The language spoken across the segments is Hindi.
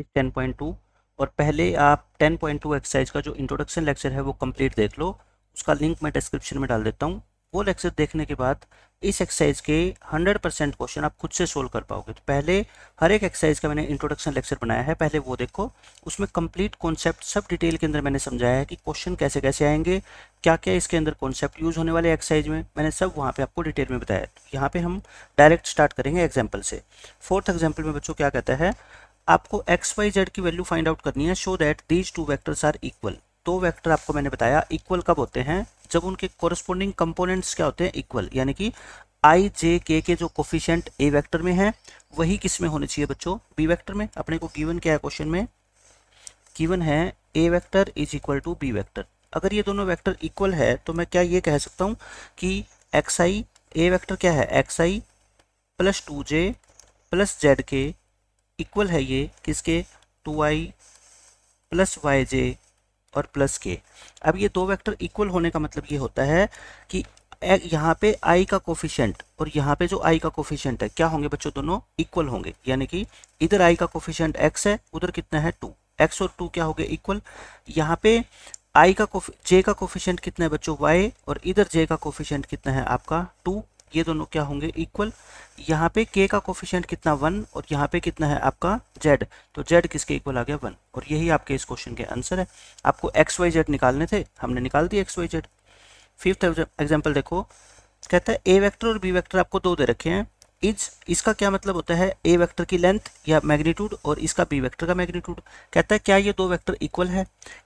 एक्सरसाइज टेन पॉइंट टू और पहले आप टेन पॉइंट टू एक्सरसाइज का जो इंट्रोडक्शन लेक्चर है वो कंप्लीट देख लो उसका लिंक मैं डिस्क्रिप्शन में डाल देता हूँ वो लेक्चर देखने के बाद इस एक्सरसाइज के 100 परसेंट क्वेश्चन आप खुद से सोल्व कर पाओगे तो पहले हर एक एक्सरसाइज का मैंने इंट्रोडक्शन लेक्चर बनाया है पहले वो देखो उसमें कंप्लीट कॉन्सेप्ट सब डिटेल के अंदर मैंने समझाया है कि क्वेश्चन कैसे कैसे आएंगे क्या क्या इसके अंदर कॉन्सेप्ट यूज़ होने वाले एक्सरसाइज में मैंने सब वहाँ पे आपको डिटेल में बताया यहाँ पे हम डायरेक्ट स्टार्ट करेंगे एग्जाम्पल से फोर्थ एग्जाम्पल में बच्चों क्या कहता है आपको एक्स वाई जेड की वैल्यू फाइंड आउट करनी है show that these two vectors are equal दो वैक्टर आपको मैंने बताया इक्वल कब होते हैं जब उनके कोरस्पोंडिंग कंपोनेंट्स क्या होते हैं इक्वल यानी कि आई जे के के जो कोफिशेंट ए वेक्टर में है वही किस में होने चाहिए बच्चों बी वेक्टर में अपने को गिवन क्या है क्वेश्चन में गिवन है ए vector is equal to b vector अगर ये दोनों वेक्टर इक्वल है तो मैं क्या ये कह सकता हूँ कि एक्स आई ए वैक्टर क्या है x i plus two j plus z k equal है ये किसके two i plus y j और प्लस के अब ये दो वेक्टर इक्वल होने का मतलब ये होता है कि यहाँ पे आई का कोफिशेंट और यहाँ पे जो आई का कोफिशेंट है क्या होंगे बच्चों दोनों इक्वल होंगे यानी कि इधर आई का कोफिशेंट एक्स है उधर कितना है टू एक्स और टू क्या हो गए इक्वल यहाँ पे आई का जे का कोफिशेंट कितना है बच्चों वाई और इधर जे का कोफिशेंट कितना है आपका टू ये दोनों क्या होंगे इक्वल यहाँ पे के का कोफिशियंट कितना वन और यहाँ पे कितना है आपका जेड तो जेड किसके इक्वल आ गया वन और यही आपके इस क्वेश्चन के आंसर है आपको एक्स वाई जेड निकालने थे हमने निकाल दिए x y z fifth example देखो कहता है ए वैक्टर और बी वैक्टर आपको दो दे रखे हैं इज इसका क्या मतलब होता है ए वेक्टर की लेंथ या मैग्नीट्यूड और इसका बी वेक्टर का मैग्नीट्यूड कहता है क्या ये दो वेक्टर इक्वल है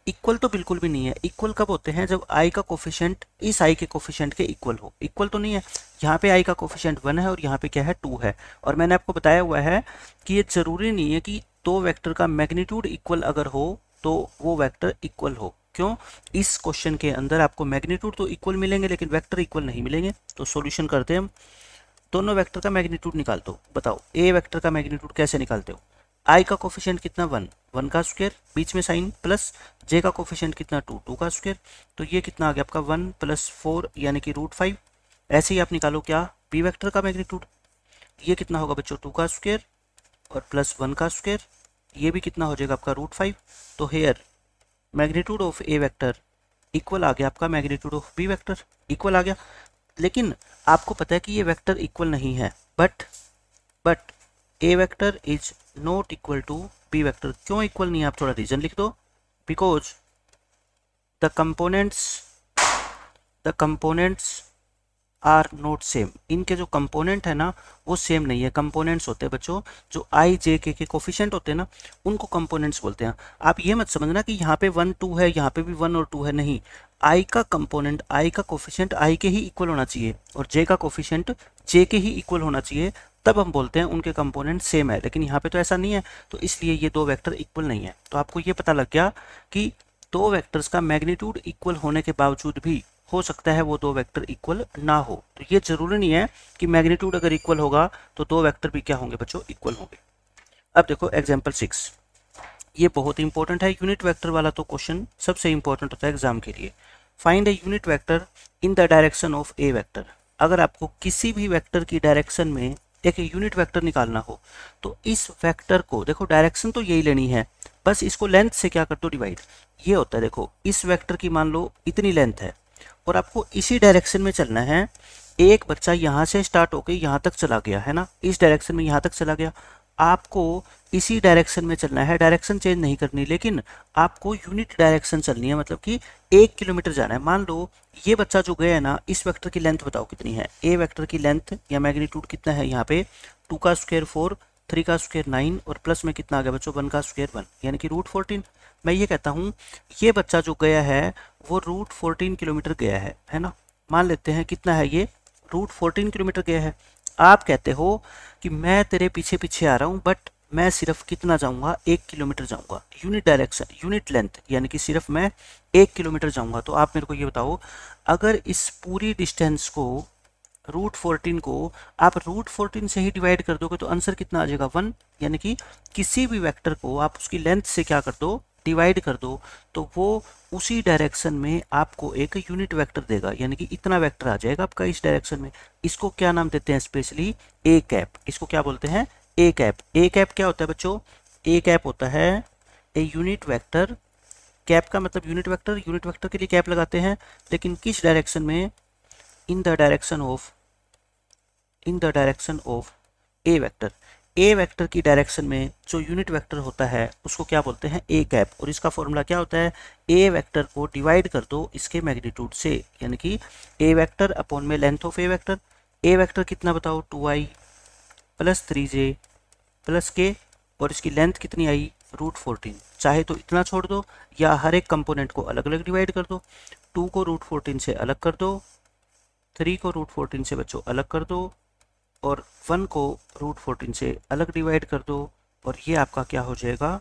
इक्वल तो बिल्कुल भी नहीं है इक्वल कब होते हैं जब आई का कोफिशेंट इस आई के कोफिशेंट के इक्वल हो इक्वल तो नहीं है यहाँ पे आई का कोफिशेंट वन है और यहाँ पे क्या है टू है और मैंने आपको बताया हुआ है कि ये ज़रूरी नहीं है कि दो वैक्टर का मैग्नीट्यूड इक्वल अगर हो तो वो वैक्टर इक्वल हो क्यों इस क्वेश्चन के अंदर आपको मैग्नीट्यूड तो इक्वल मिलेंगे लेकिन वैक्टर इक्वल नहीं मिलेंगे तो सोल्यूशन करते हैं हम दोनों वेक्टर का मैग्नीट्यूड निकाल दो बताओ ए वेक्टर का मैग्नीट्यूड कैसे निकालते हो आई का कोफिशियंट कितना वन वन का स्क्वेयर बीच में साइन प्लस जे का कोफिशियंट कितना टू टू का स्क्वेयर तो ये कितना आ गया आपका वन प्लस फोर यानी कि रूट फाइव ऐसे ही आप निकालो क्या बी वैक्टर का मैग्नीट्यूड ये कितना होगा बच्चों टू का स्क्वेयर और प्लस वन का स्क्वेयर ये भी कितना हो जाएगा आपका रूट फाइव तो here magnitude of a vector equal आ गया आपका magnitude of b vector equal आ गया लेकिन आपको पता है कि ये वेक्टर इक्वल नहीं है but but a vector is not equal to b vector क्यों इक्वल नहीं है आप थोड़ा रीजन लिख दो because the components the components are not same इनके जो कंपोनेंट है ना वो सेम नहीं है कंपोनेंट्स होते हैं बच्चों जो आई जे के के कोफिशेंट होते हैं ना उनको कंपोनेंट्स बोलते हैं आप ये मत समझना कि यहाँ पे वन टू है यहाँ पे भी वन और टू है नहीं आई का कंपोनेंट आई का कोफिशियंट आई के ही इक्वल होना चाहिए और जे का कोफिशियंट जे के ही इक्वल होना चाहिए तब हम बोलते हैं उनके कंपोनेंट सेम है लेकिन यहाँ पे तो ऐसा नहीं है तो इसलिए ये दो वेक्टर इक्वल नहीं है तो आपको ये पता लग गया कि दो वेक्टर्स का मैग्नीट्यूड इक्वल होने के बावजूद भी हो सकता है वो दो वेक्टर इक्वल ना हो तो ये जरूरी नहीं है कि मैग्नीट्यूड अगर इक्वल होगा तो दो वैक्टर भी क्या होंगे बच्चों इक्वल होंगे अब देखो एग्जाम्पल सिक्स ये बहुत इंपॉर्टेंट है यूनिट वेक्टर वाला तो क्वेश्चन सबसे इंपॉर्टेंट होता है एग्जाम के लिए find a unit vector in the direction of A vector अगर आपको किसी भी वेक्टर की डायरेक्शन में एक यूनिट वेक्टर निकालना हो तो इस वेक्टर को देखो डायरेक्शन तो यही लेनी है बस इसको लेंथ से क्या कर दो डिवाइड ये होता है देखो इस वेक्टर की मान लो इतनी लेंथ है और आपको इसी डायरेक्शन में चलना है एक बच्चा यहाँ से स्टार्ट होकर यहाँ तक चला गया है ना इस डायरेक्शन में यहाँ तक चला गया आपको इसी डायरेक्शन में चलना है डायरेक्शन चेंज नहीं करनी लेकिन आपको यूनिट डायरेक्शन चलनी है मतलब कि एक किलोमीटर जाना है मान लो ये बच्चा जो गया है ना इस वेक्टर की लेंथ बताओ कितनी है ए वेक्टर की लेंथ या मैग्नीट्यूड कितना है यहाँ पे टू का स्क्वेयर फोर थ्री का स्क्वेयर नाइन और प्लस में कितना आ गया बच्चों वन का स्क्वेयर वन यानी कि रूट फोर्टीन मैं ये कहता हूँ ये बच्चा जो गया है वो रूट फोर्टीन किलोमीटर गया है है ना मान लेते हैं कितना है ये रूट फोर्टीन किलोमीटर गया है आप कहते हो कि मैं तेरे पीछे पीछे आ रहा हूँ बट मैं सिर्फ कितना जाऊंगा एक किलोमीटर जाऊंगा यूनिट डायरेक्शन यूनिट लेंथ यानी कि सिर्फ मैं एक किलोमीटर जाऊंगा तो आप मेरे को ये बताओ अगर इस पूरी डिस्टेंस को रूट फोर्टीन को आप रूट फोर्टीन से ही डिवाइड कर दोगे तो आंसर कितना आ जाएगा वन यानी कि किसी भी वैक्टर को आप उसकी लेंथ से क्या कर दो डिवाइड कर दो तो वो उसी डायरेक्शन में आपको एक यूनिट वेक्टर देगा यानी कि इतना वेक्टर आ जाएगा आपका इस डायरेक्शन में इसको क्या नाम देते हैं स्पेशली ए कैप इसको क्या बोलते हैं ए कैप ए कैप क्या होता है बच्चों ए कैप होता है ए यूनिट वेक्टर कैप का मतलब यूनिट वेक्टर यूनिट वेक्टर के लिए कैप लगाते हैं लेकिन किस डायरेक्शन में in the direction of in the direction of A vector A vector की डायरेक्शन में जो यूनिट वेक्टर होता है उसको क्या बोलते हैं ए कैप और इसका फॉर्मूला क्या होता है ए वेक्टर को डिवाइड कर दो इसके मैग्नीट्यूड से यानी कि ए वेक्टर अपॉन में length of A vector A vector कितना बताओ two i plus three j plus k और इसकी लेंथ कितनी आई रूट फोर्टीन चाहे तो इतना छोड़ दो या हर एक कंपोनेंट को अलग अलग डिवाइड कर दो टू को रूट फोर्टीन से अलग कर दो थ्री को रूट फोर्टीन से बच्चों अलग कर दो और वन को रूट फोर्टीन से अलग डिवाइड कर दो और ये आपका क्या हो जाएगा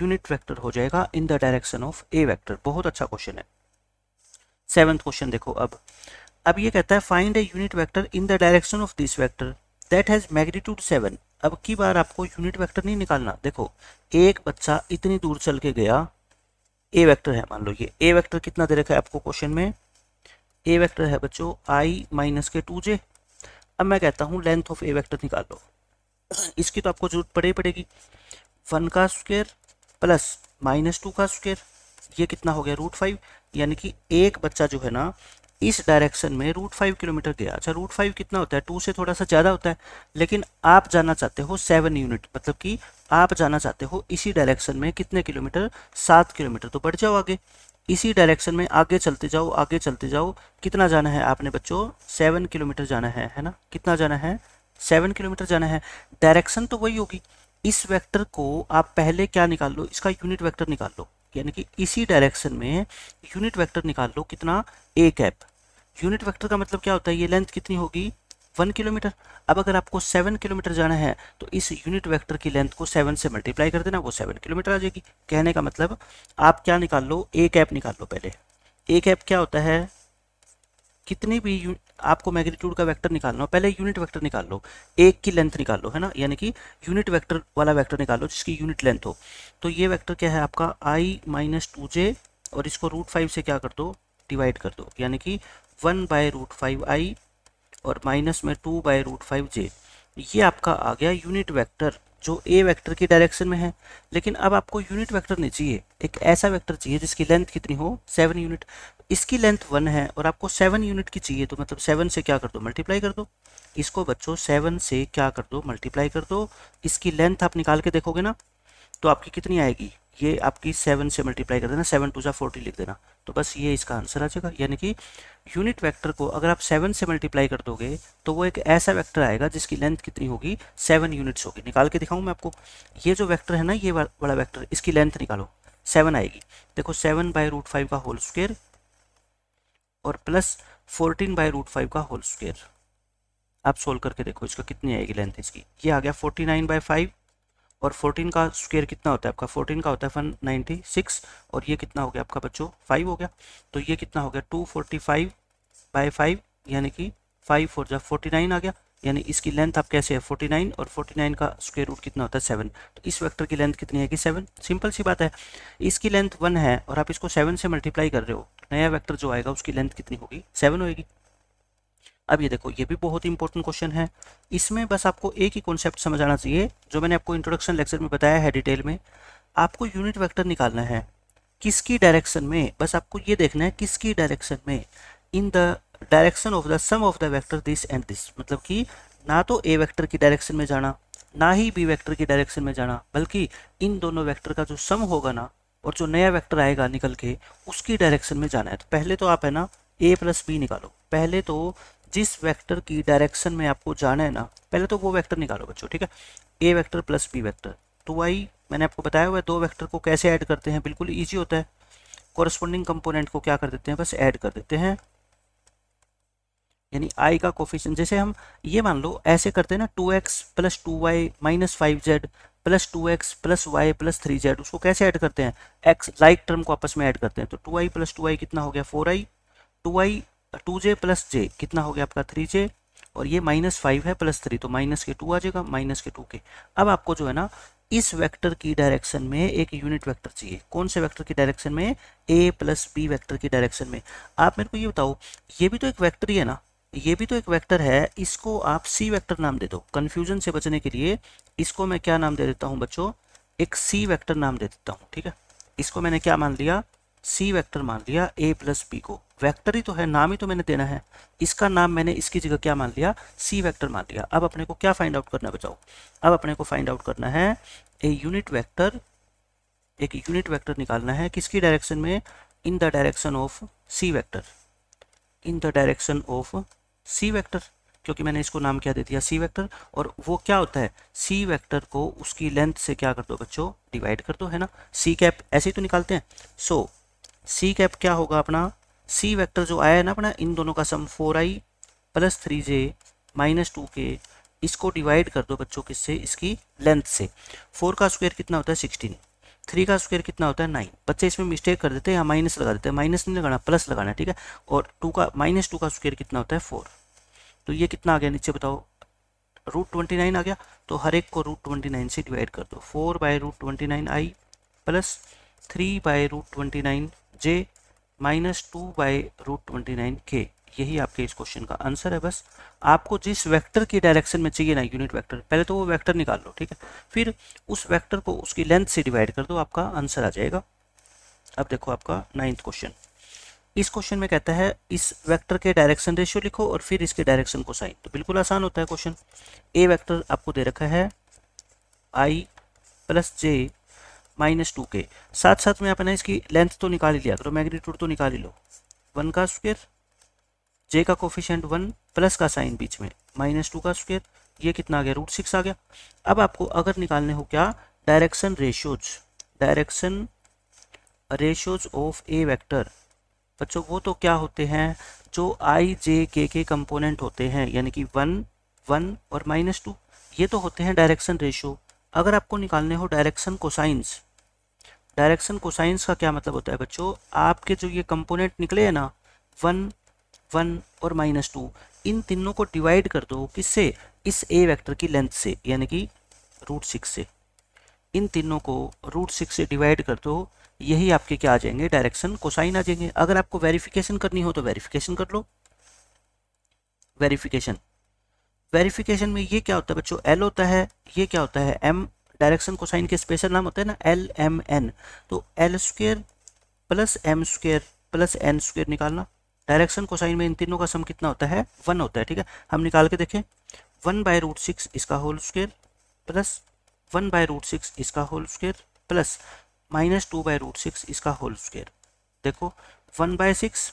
यूनिट वेक्टर हो जाएगा in the direction of A vector बहुत अच्छा क्वेश्चन है सेवन्थ क्वेश्चन देखो अब अब ये कहता है find a unit vector in the direction of this vector that has magnitude seven अब की बार आपको यूनिट वेक्टर नहीं निकालना देखो एक बच्चा इतनी दूर चल के गया ए वेक्टर है मान लो ये ए वेक्टर कितना दे रखा है आपको क्वेश्चन में ए वेक्टर है बच्चों आई माइनस के टू जे अब मैं कहता हूँ लेंथ ऑफ ए वेक्टर निकाल लो इसकी तो आपको जरूरत पड़े ही पड़ेगी वन का स्क्वेयर प्लस माइनस टू का स्क्वेयर ये कितना हो गया रूट फाइव यानी कि एक बच्चा जो है ना इस डायरेक्शन में रूट फाइव किलोमीटर गया अच्छा रूट फाइव कितना होता है टू से थोड़ा सा ज़्यादा होता है लेकिन आप जाना चाहते हो सेवन यूनिट मतलब कि आप जाना चाहते हो इसी डायरेक्शन में कितने किलोमीटर सात किलोमीटर तो बढ़ जाओ आगे इसी डायरेक्शन में आगे चलते जाओ आगे चलते जाओ कितना जाना है आपने बच्चों सेवन किलोमीटर जाना है है ना कितना जाना है सेवन किलोमीटर जाना है डायरेक्शन तो वही होगी इस वेक्टर को आप पहले क्या निकाल लो इसका यूनिट वेक्टर निकाल लो यानी कि इसी डायरेक्शन में यूनिट वेक्टर निकाल लो कितना ए कैप यूनिट वेक्टर का मतलब क्या होता है ये लेंथ कितनी होगी वन किलोमीटर अब अगर आपको सेवन किलोमीटर जाना है तो इस यूनिट वेक्टर की लेंथ को सेवन से मल्टीप्लाई कर देना वो सेवन किलोमीटर आ जाएगी कहने का मतलब आप क्या निकाल लो ए कैप निकाल लो पहले ए कैप क्या होता है कितने भी आपको मैग्नीट्यूड का वेक्टर निकालना हो पहले यूनिट वेक्टर निकाल लो एक की लेंथ निकाल लो है ना यानी कि यूनिट वेक्टर वाला वेक्टर निकाल लो जिसकी यूनिट लेंथ हो तो ये वेक्टर क्या है आपका आई माइनस टू जे और इसको रूट फाइव से क्या कर दो डिवाइड कर दो यानी कि one by root five i और माइनस में two by root five j ये आपका आ गया यूनिट वेक्टर जो ए वेक्टर की डायरेक्शन में है लेकिन अब आपको यूनिट वेक्टर नहीं चाहिए एक ऐसा वेक्टर चाहिए जिसकी लेंथ कितनी हो सेवन यूनिट इसकी लेंथ वन है और आपको सेवन यूनिट की चाहिए तो मतलब सेवन से क्या कर दो मल्टीप्लाई कर दो इसको बच्चों सेवन से क्या कर दो मल्टीप्लाई कर दो इसकी लेंथ आप निकाल के देखोगे ना तो आपकी कितनी आएगी ये आपकी सेवन से मल्टीप्लाई कर देना सेवन टू ज़ा फोर्टी लिख देना तो बस ये इसका आंसर आ जाएगा यानी कि यूनिट वेक्टर को अगर आप सेवन से मल्टीप्लाई कर दोगे तो वो एक ऐसा वेक्टर आएगा जिसकी लेंथ कितनी होगी सेवन यूनिट्स होगी निकाल के दिखाऊं मैं आपको ये जो वेक्टर है ना ये बड़ा वेक्टर इसकी लेंथ निकालो सेवन आएगी देखो सेवन बाय रूट फाइव का होल स्क्वेयर और plus fourteen by root five का होल स्क्वेयर आप सोल्व करके देखो इसका कितनी आएगी लेंथ इसकी ये आ गया फोर्टी नाइन बाय फाइव और 14 का स्क्वेयर कितना होता है आपका 14 का होता है वन नाइन्टी सिक्स और ये कितना हो गया आपका बच्चों फाइव हो गया तो ये कितना हो गया two forty five by five यानी कि फाइव फोर जब फोर्टी नाइन आ गया यानी इसकी लेंथ आप कैसे है 49 और 49 का स्क्वेयर रूट कितना होता है सेवन तो इस वेक्टर की लेंथ कितनी है कि सेवन सिंपल सी बात है इसकी लेंथ वन है और आप इसको सेवन से मल्टीप्लाई कर रहे हो नया वेक्टर जो आएगा उसकी लेंथ कितनी होगी सेवन होएगी अब ये देखो ये भी बहुत इंपॉर्टेंट क्वेश्चन है इसमें बस आपको एक ही कॉन्सेप्ट समझ आना चाहिए जो मैंने आपको इंट्रोडक्शन लेक्चर में बताया है डिटेल में आपको यूनिट वैक्टर निकालना है किसकी डायरेक्शन में बस आपको ये देखना है किसकी डायरेक्शन में in the direction of the sum of the vector this and this मतलब कि ना तो ए वैक्टर की डायरेक्शन में जाना ना ही बी वैक्टर की डायरेक्शन में जाना बल्कि इन दोनों वैक्टर का जो सम होगा ना और जो नया वेक्टर आएगा निकल के उसकी डायरेक्शन में जाना है तो पहले तो आप है ना ए प्लस बी निकालो पहले तो जिस वेक्टर की डायरेक्शन में आपको जाना है ना पहले तो वो वेक्टर निकालो बच्चों ठीक है ए वेक्टर प्लस बी वेक्टर तो वाई मैंने आपको बताया हुआ है दो वेक्टर को कैसे ऐड करते हैं बिल्कुल ईजी होता है कॉरस्पॉन्डिंग कंपोनेंट को क्या कर देते हैं बस ऐड कर देते हैं यानी आई का कोफिशन जैसे हम ये मान लो ऐसे करते हैं ना two x plus two y minus five z plus two x plus y plus three z उसको कैसे ऐड करते हैं एक्स लाइक टर्म को आपस में ऐड करते हैं तो two i plus two i कितना हो गया four i two i two j plus j कितना हो गया आपका थ्री जे और ये माइनस फाइव है प्लस थ्री तो माइनस के टू आ जाएगा माइनस के टू के अब आपको जो है ना इस वेक्टर की डायरेक्शन में एक यूनिट वेक्टर चाहिए कौन से वेक्टर की डायरेक्शन में ए प्लस बी वैक्टर की डायरेक्शन में आप मेरे को ये बताओ ये भी तो एक वैक्टर ही है ना ये भी तो एक वेक्टर है इसको आप सी वेक्टर नाम दे दो कन्फ्यूजन से बचने के लिए इसको मैं क्या नाम दे देता हूँ बच्चों एक सी वेक्टर नाम दे देता हूँ ठीक है इसको मैंने क्या मान लिया सी वैक्टर मान लिया ए प्लस बी को वैक्टर ही तो है नाम ही तो मैंने देना है इसका नाम मैंने इसकी जगह क्या मान लिया सी वैक्टर मान लिया अब अपने को क्या फाइंड आउट करना है बचाओ अब अपने को फाइंड आउट करना है ए यूनिट वैक्टर एक यूनिट वैक्टर निकालना है किसकी डायरेक्शन में in the direction of C vector in the direction of C vector क्योंकि मैंने इसको नाम क्या दे दिया सी वेक्टर और वो क्या होता है सी वेक्टर को उसकी लेंथ से क्या कर दो बच्चों डिवाइड कर दो है ना सी कैप ऐसे ही तो निकालते हैं सो so, सी कैप क्या होगा अपना सी वेक्टर जो आया है ना अपना इन दोनों का sum four i plus three j minus two k इसको डिवाइड कर दो बच्चों किससे इसकी लेंथ से फोर का स्क्वायर कितना होता है सिक्सटीन थ्री का स्क्वायर कितना होता है नाइन बच्चे इसमें मिस्टेक कर देते हैं या माइनस लगा देते हैं माइनस नहीं लगाना प्लस लगाना है ठीक है और टू का माइनस टू का स्क्वायर कितना होता है फोर तो ये कितना आ गया नीचे बताओ रूट ट्वेंटी नाइन आ गया तो हर एक को रूट ट्वेंटी नाइन से डिवाइड कर दो four by root twenty nine i plus three by root twenty nine j minus two by root twenty nine k यही आपके इस क्वेश्चन का आंसर है बस आपको जिस वेक्टर की डायरेक्शन में चाहिए ना यूनिट वेक्टर पहले तो वो वेक्टर निकाल लो ठीक है फिर उस वेक्टर को उसकी लेंथ से डिवाइड कर दो आपका आंसर आ जाएगा अब देखो आपका नाइन्थ क्वेश्चन इस क्वेश्चन में कहता है इस वेक्टर के डायरेक्शन रेशियो लिखो और फिर इसके डायरेक्शन को साइन तो बिल्कुल आसान होता है क्वेश्चन ए वेक्टर आपको दे रखा है i plus j minus two k साथ साथ में अपने इसकी लेंथ तो निकाल ही लिया करो तो मैग्नीट्यूड तो निकाल ही लो वन का स्क्वेयर जे का कोफिशेंट वन प्लस का साइन बीच में माइनस टू का स्क्वेयर ये कितना आ गया रूट सिक्स आ गया अब आपको अगर निकालने हो क्या direction ratios direction ratios of a vector बच्चों वो तो क्या होते हैं जो आई जे के के कंपोनेंट होते हैं यानी कि वन वन और माइनस टू ये तो होते हैं डायरेक्शन रेशियो अगर आपको निकालने हो डायरेक्शन कोसाइंस डायरेक्शन कोसाइंस का क्या मतलब होता है बच्चों आपके जो ये कंपोनेंट निकले हैं ना वन वन और माइनस टू इन तीनों को डिवाइड कर दो किससे इस ए वेक्टर की लेंथ से यानी कि रूट सिक्स से इन तीनों को रूट सिक्स से डिवाइड कर दो यही आपके क्या आ जाएंगे डायरेक्शन कोसाइन आ जाएंगे अगर आपको वेरिफिकेशन करनी हो तो वेरिफिकेशन कर लो वेरिफिकेशन वेरिफिकेशन में ये क्या होता है बच्चों एल होता है ये क्या होता है एम डायरेक्शन को साइन के स्पेशल नाम होता है ना एल एम एन तो l square plus m square plus n square निकालना डायरेक्शन को साइन में इन तीनों का सम कितना होता है वन होता है ठीक है हम निकाल के देखें वन बाय रूट सिक्स इसका whole square plus one by root six इसका whole square plus minus two by root six इसका होल स्क्र देखो one by six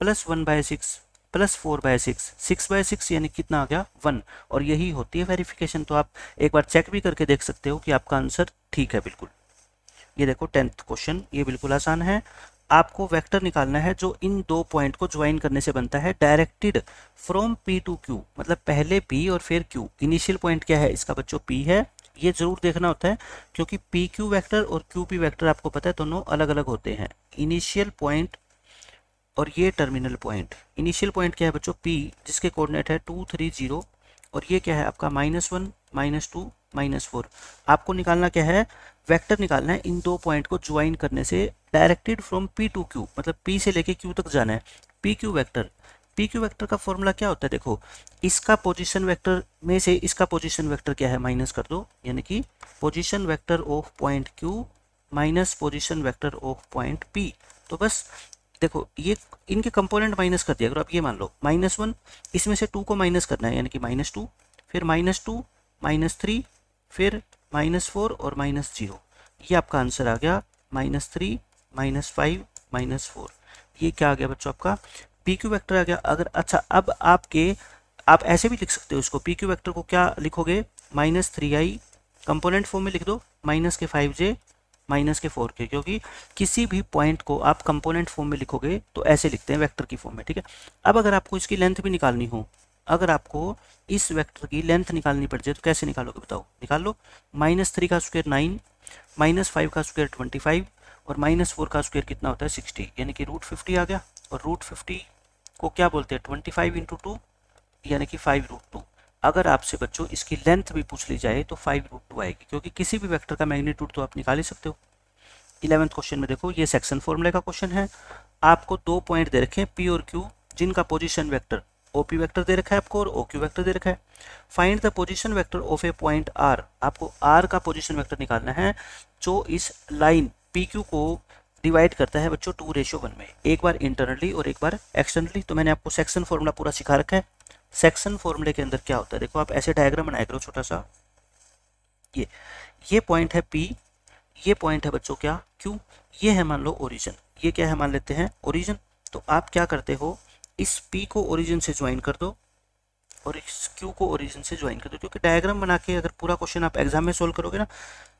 plus one by six plus four by six six by six यानी कितना आ गया वन और यही होती है वेरिफिकेशन तो आप एक बार चेक भी करके देख सकते हो कि आपका आंसर ठीक है बिल्कुल ये देखो टेंथ क्वेश्चन ये बिल्कुल आसान है आपको वेक्टर निकालना है जो इन दो पॉइंट को ज्वाइन करने से बनता है directed from P to Q मतलब पहले पी और फिर क्यू इनिशियल पॉइंट क्या है इसका बच्चों पी है ये जरूर देखना होता है क्योंकि पी क्यू वैक्टर और क्यू पी वैक्टर आपको पता है दोनों अलग अलग होते हैं इनिशियल पॉइंट और ये टर्मिनल पॉइंट इनिशियल पॉइंट क्या है बच्चों पी जिसके कोऑर्डिनेट है टू थ्री जीरो और ये क्या है आपका minus one minus two minus four आपको निकालना क्या है वेक्टर निकालना है इन दो पॉइंट को ज्वाइन करने से directed from P to Q मतलब पी से लेके क्यू तक जाना है P Q vector P Q vector का फॉर्मूला क्या होता है देखो इसका पोजिशन वैक्टर में से इसका पोजिशन वैक्टर क्या है माइनस कर दो यानी कि position vector of point Q minus position vector of point P तो बस देखो ये इनके कंपोनेंट माइनस कर दिया अगर आप ये मान लो माइनस वन इसमें से टू को माइनस करना है यानी कि माइनस टू फिर माइनस टू माइनस थ्री फिर माइनस फोर और माइनस जीरो ये आपका आंसर आ गया minus three minus five minus four ये क्या आ गया बच्चों आपका पी क्यू वैक्टर आ गया अगर अच्छा अब आपके आप ऐसे भी लिख सकते हो उसको पी क्यू वैक्टर को क्या लिखोगे minus three i component form में लिख दो minus k five j minus के फोर के क्योंकि किसी भी पॉइंट को आप कंपोनेंट फॉर्म में लिखोगे तो ऐसे लिखते हैं वेक्टर की फॉर्म में ठीक है अब अगर आपको इसकी लेंथ भी निकालनी हो अगर आपको इस वेक्टर की लेंथ निकालनी पड़ जाए तो कैसे निकालोगे बताओ निकाल लो माइनस थ्री का स्क्वेयर नाइन माइनस फाइव का स्क्वेयर ट्वेंटी फाइव और माइनस फोर का स्क्वेयर कितना होता है सिक्सटी यानी कि रूट फिफ्टी आ गया और रूट फिफ्टी को क्या बोलते हैं ट्वेंटी फाइव इंटू टू यानी कि फाइव रूट टू अगर आपसे बच्चों इसकी लेंथ भी पूछ ली जाए तो फाइव रूट टू आएगी क्योंकि किसी भी वेक्टर का मैग्नीट्यूड तो आप निकाल ही सकते हो इलेवंथ क्वेश्चन में देखो ये सेक्शन फॉर्मूले का क्वेश्चन है आपको दो पॉइंट दे रखे हैं पी और क्यू जिनका position vector O P vector दे रखा है आपको और ओ क्यू वैक्टर दे रखा है find the position vector of a point R आपको आर का पोजिशन वैक्टर निकालना है जो इस लाइन पी क्यू को डिवाइड करता है बच्चों टू रेशो वन में एक बार इंटरनली और एक बार एक्सटर्नली तो मैंने आपको सेक्शन फॉर्मूला पूरा सिखा रखा है सेक्शन फॉर्मूले के अंदर क्या होता है देखो आप ऐसे डायग्राम बनाया करो छोटा सा ये ये पॉइंट है पी ये पॉइंट है बच्चों क्या क्यों ये है मान लो ओरिजिन ये क्या है मान लेते हैं ओरिजिन तो आप क्या करते हो इस पी को ओरिजिन से ज्वाइन कर दो और इस क्यू को ओरिजिन से ज्वाइन कर दो क्योंकि डायग्राम बना के अगर पूरा क्वेश्चन आप एग्जाम में सोल्व करोगे ना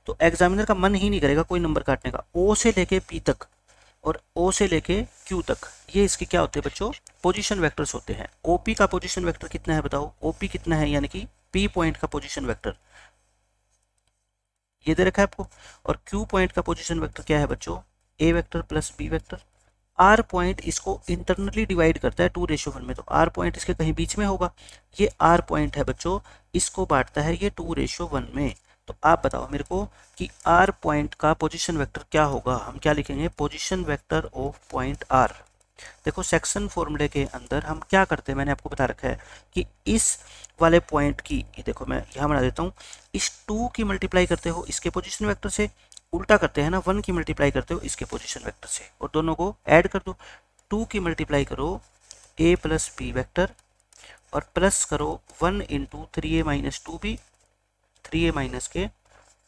तो एग्जामिनर का मन ही नहीं करेगा कोई नंबर काटने का ओ से लेके पी तक और ओ से लेके क्यू तक ये इसके क्या होते हैं बच्चों पोजिशन वैक्टर्स होते हैं ओपी का पोजिशन वैक्टर कितना है बताओ ओपी कितना है यानी कि पी पॉइंट का पोजिशन वैक्टर ये दे रखा है आपको और क्यू पॉइंट का पोजीशन वेक्टर क्या है बच्चों A vector plus B vector R point इसको इंटरनली डिवाइड करता है टू रेशो वन में तो आर पॉइंट इसके कहीं बीच में होगा ये आर पॉइंट है बच्चों इसको बांटता है ये टू रेशो वन में तो आप बताओ मेरे को कि आर पॉइंट का पोजिशन वैक्टर क्या होगा हम क्या लिखेंगे position vector of point R देखो सेक्शन फॉर्मूले के अंदर हम क्या करते हैं मैंने आपको बता रखा है कि इस वाले पॉइंट की ये देखो मैं यहाँ बना देता हूँ इस टू की मल्टीप्लाई करते हो इसके पोजीशन वेक्टर से उल्टा करते हैं ना वन की मल्टीप्लाई करते हो इसके पोजीशन वेक्टर से और दोनों को ऐड कर दो टू की मल्टीप्लाई करो ए प्लस बी वैक्टर और प्लस करो one into three A minus two B three A minus के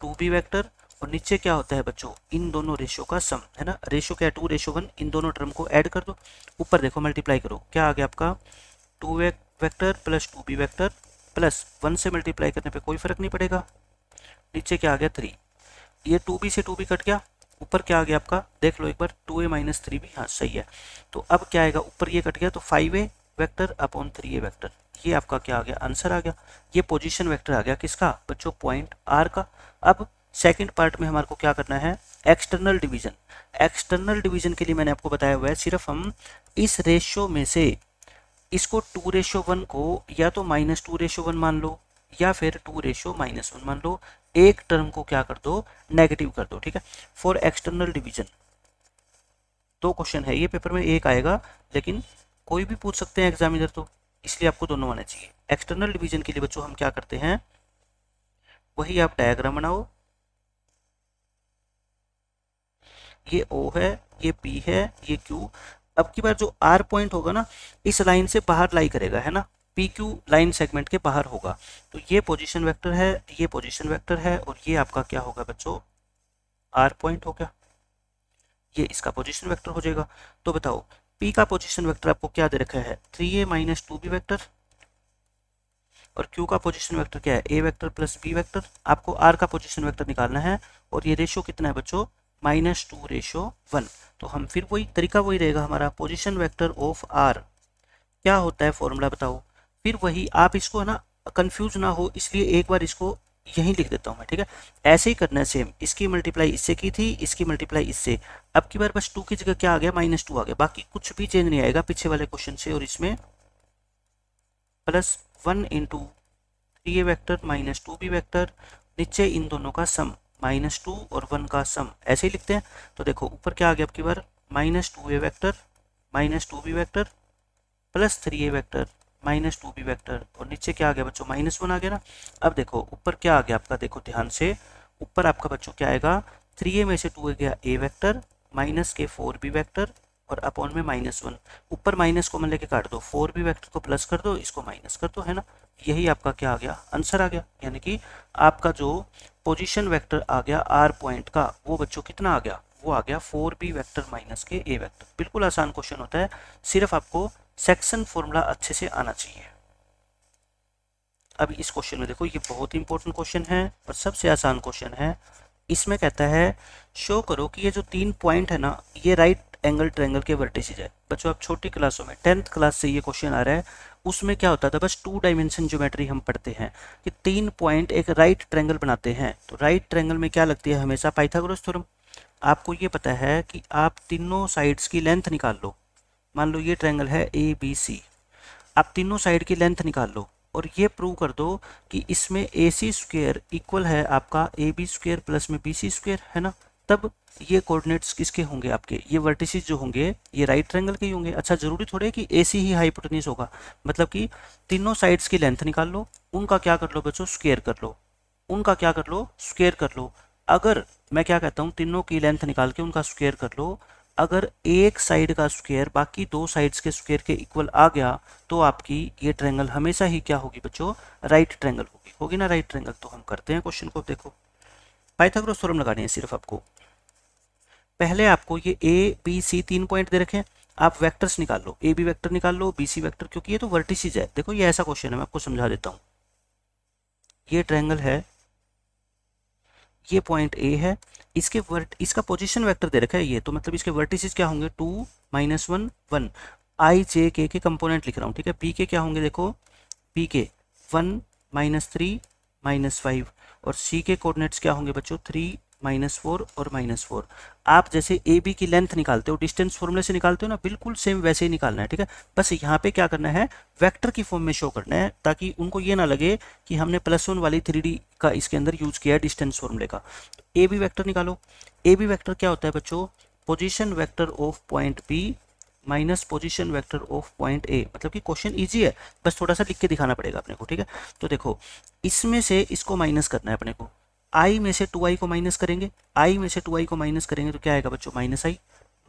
टू बी वैक्टर और नीचे क्या होता है बच्चों इन दोनों रेशो का सम है ना रेशो क्या टू रेशो वन इन दोनों टर्म को ऐड कर दो ऊपर देखो मल्टीप्लाई करो क्या आ गया आपका two A vector plus two B vector plus one से मल्टीप्लाई करने पे कोई फर्क नहीं पड़ेगा नीचे क्या आ गया थ्री ये टू बी से टू बी कट गया ऊपर क्या आ गया आपका देख लो एक बार two A minus three B हाँ सही है तो अब क्या आएगा ऊपर ये कट गया तो five A vector upon three A vector ये आपका क्या आ गया आंसर आ गया ये पोजिशन वैक्टर आ गया किसका बच्चों पॉइंट आर का अब सेकेंड पार्ट में हमारे को क्या करना है एक्सटर्नल डिवीजन एक्सटर्नल डिवीजन के लिए मैंने आपको बताया हुआ है सिर्फ हम इस रेशियो में से इसको टू रेशो वन को या तो माइनस टू रेशो वन मान लो या फिर टू रेशो माइनस वन मान लो एक टर्म को क्या कर दो नेगेटिव कर दो ठीक है फॉर एक्सटर्नल डिवीजन दो क्वेश्चन है ये पेपर में एक आएगा लेकिन कोई भी पूछ सकते हैं एग्जाम इधर तो इसलिए आपको दोनों आना चाहिए एक्सटर्नल डिवीजन के लिए बच्चों हम क्या करते हैं वही आप डायग्राम बनाओ ये ओ है ये पी है ये क्यू अब की बार जो आर पॉइंट होगा ना इस लाइन से बाहर लाई करेगा है ना पी क्यू लाइन सेगमेंट के बाहर होगा तो ये पोजिशन वैक्टर है ये पोजिशन वैक्टर है और ये आपका क्या होगा बच्चों आर पॉइंट हो गया ये इसका पोजीशन वेक्टर हो जाएगा तो बताओ पी का पोजीशन वेक्टर आपको क्या दे रखा है three A minus two B vector और क्यू का पोजिशन वैक्टर क्या है ए वैक्टर प्लस बी वैक्टर आपको आर का पोजिशन वैक्टर निकालना है और ये रेशो कितना है बच्चों माइनस टू रेशो वन तो हम फिर वही तरीका वही रहेगा हमारा पोजिशन वेक्टर ऑफ आर क्या होता है फॉर्मूला बताओ फिर वही आप इसको है ना कंफ्यूज ना हो इसलिए एक बार इसको यहीं लिख देता हूँ मैं ठीक है ऐसे ही करना है सेम इसकी मल्टीप्लाई इससे की थी इसकी मल्टीप्लाई इससे अब की बार बस टू की जगह क्या आ गया माइनस टू आ गया बाकी कुछ भी चेंज नहीं आएगा पीछे वाले क्वेश्चन से और इसमें plus one into three A vector minus two B vector नीचे इन दोनों का सम माइनस टू और वन का सम ऐसे ही लिखते हैं तो देखो ऊपर क्या आ गया अब की बार minus two A vector minus two B vector plus three A vector minus two B vector और नीचे क्या आ गया बच्चों माइनस वन आ गया ना अब देखो ऊपर क्या आ गया आपका देखो ध्यान से ऊपर आपका बच्चों क्या आएगा थ्री ए में से टू आ गया ए वैक्टर माइनस के फोर बी वैक्टर और अपॉन में माइनस वन ऊपर माइनस को मन लेके काट दो फोर बी वैक्टर को प्लस कर दो इसको माइनस कर दो है ना यही आपका क्या आ गया आंसर आ गया यानी कि आपका जो पोजिशन वैक्टर आ गया आर पॉइंट का वो बच्चों कितना आ गया वो आ गया फोर बी वैक्टर माइनस के ए वैक्टर बिल्कुल आसान क्वेश्चन होता है सिर्फ आपको सेक्शन फॉर्मूला अच्छे से आना चाहिए अब इस क्वेश्चन में देखो ये बहुत ही इंपॉर्टेंट क्वेश्चन है और सबसे आसान क्वेश्चन है इसमें कहता है शो करो कि ये जो तीन पॉइंट है ना ये राइट एंगल ट्रेंगल के वर्टिसेज है बच्चों आप छोटी क्लासों में टेंथ क्लास से ये क्वेश्चन आ रहा है उसमें क्या होता था बस टू डायमेंशन ज्योमेट्री हम पढ़ते हैं कि तीन पॉइंट एक राइट ट्रेंगल बनाते हैं तो राइट ट्रेंगल में क्या लगती है हमेशा पाइथागोरस थ्योरम आपको ये पता है कि आप तीनों साइड्स की लेंथ निकाल लो मान लो ये ट्रायंगल है ए बी सी आप तीनों साइड की लेंथ निकाल लो और ये प्रूव कर दो कि इसमें ए सी स्क्वेयर इक्वल है आपका ए बी स्क्वेयर प्लस में बी सी स्क्वेयर है ना तब ये कोऑर्डिनेट्स किसके होंगे आपके ये वर्टिसेस जो होंगे ये राइट ट्रायंगल के ही होंगे अच्छा जरूरी थोड़े कि ए सी ही हाइपोटेनिस होगा मतलब कि तीनों साइड्स की लेंथ निकाल लो उनका क्या कर लो बच्चों स्क्वेयर कर लो उनका क्या कर लो स्क्वेयर कर लो अगर मैं क्या कहता हूँ तीनों की लेंथ निकाल के उनका स्क्वेयर कर लो अगर एक साइड का स्क्वायर बाकी दो साइड्स के स्क्वायर के इक्वल आ गया तो आपकी ये ट्रेंगल हमेशा ही क्या होगी बच्चों राइट ट्रेंगल होगी होगी ना राइट ट्रेंगल तो हम करते हैं क्वेश्चन को देखो पाइथागोरस थ्योरम लगानी है सिर्फ आपको पहले आपको ये ए बी सी तीन पॉइंट दे रखे हैं आप वैक्टर्स निकाल लो ए बी वैक्टर निकाल लो बी सी वैक्टर क्योंकि ये तो वर्टिसीज है देखो ये ऐसा क्वेश्चन है मैं आपको समझा देता हूँ ये ट्रैंगल है ये पॉइंट ए है इसके वर्ट इसका पोजीशन वेक्टर दे रखा है ये तो मतलब इसके वर्टिसेस क्या होंगे two minus one one i j k के कंपोनेंट लिख रहा हूँ ठीक है पी के क्या होंगे देखो पी के one minus three minus five और सी के कोऑर्डिनेट्स क्या होंगे बच्चों थ्री माइनस फोर और माइनस फोर आप जैसे ए बी की लेंथ निकालते हो डिस्टेंस फॉर्मूले से निकालते हो ना बिल्कुल सेम वैसे ही निकालना है ठीक है बस यहाँ पे क्या करना है वेक्टर की फॉर्म में शो करना है ताकि उनको ये ना लगे कि हमने प्लस वन वाली थ्री का इसके अंदर यूज़ किया है डिस्टेंस फॉर्मूले का ए बी वैक्टर निकालो ए बी वैक्टर क्या होता है बच्चों position vector of point B minus position vector of point A मतलब कि क्वेश्चन ईजी है बस थोड़ा सा लिख के दिखाना पड़ेगा अपने को ठीक है तो देखो इसमें से इसको माइनस करना है अपने को आई में से टू आई को माइनस करेंगे आई में से टू आई को माइनस करेंगे तो क्या आएगा बच्चों minus i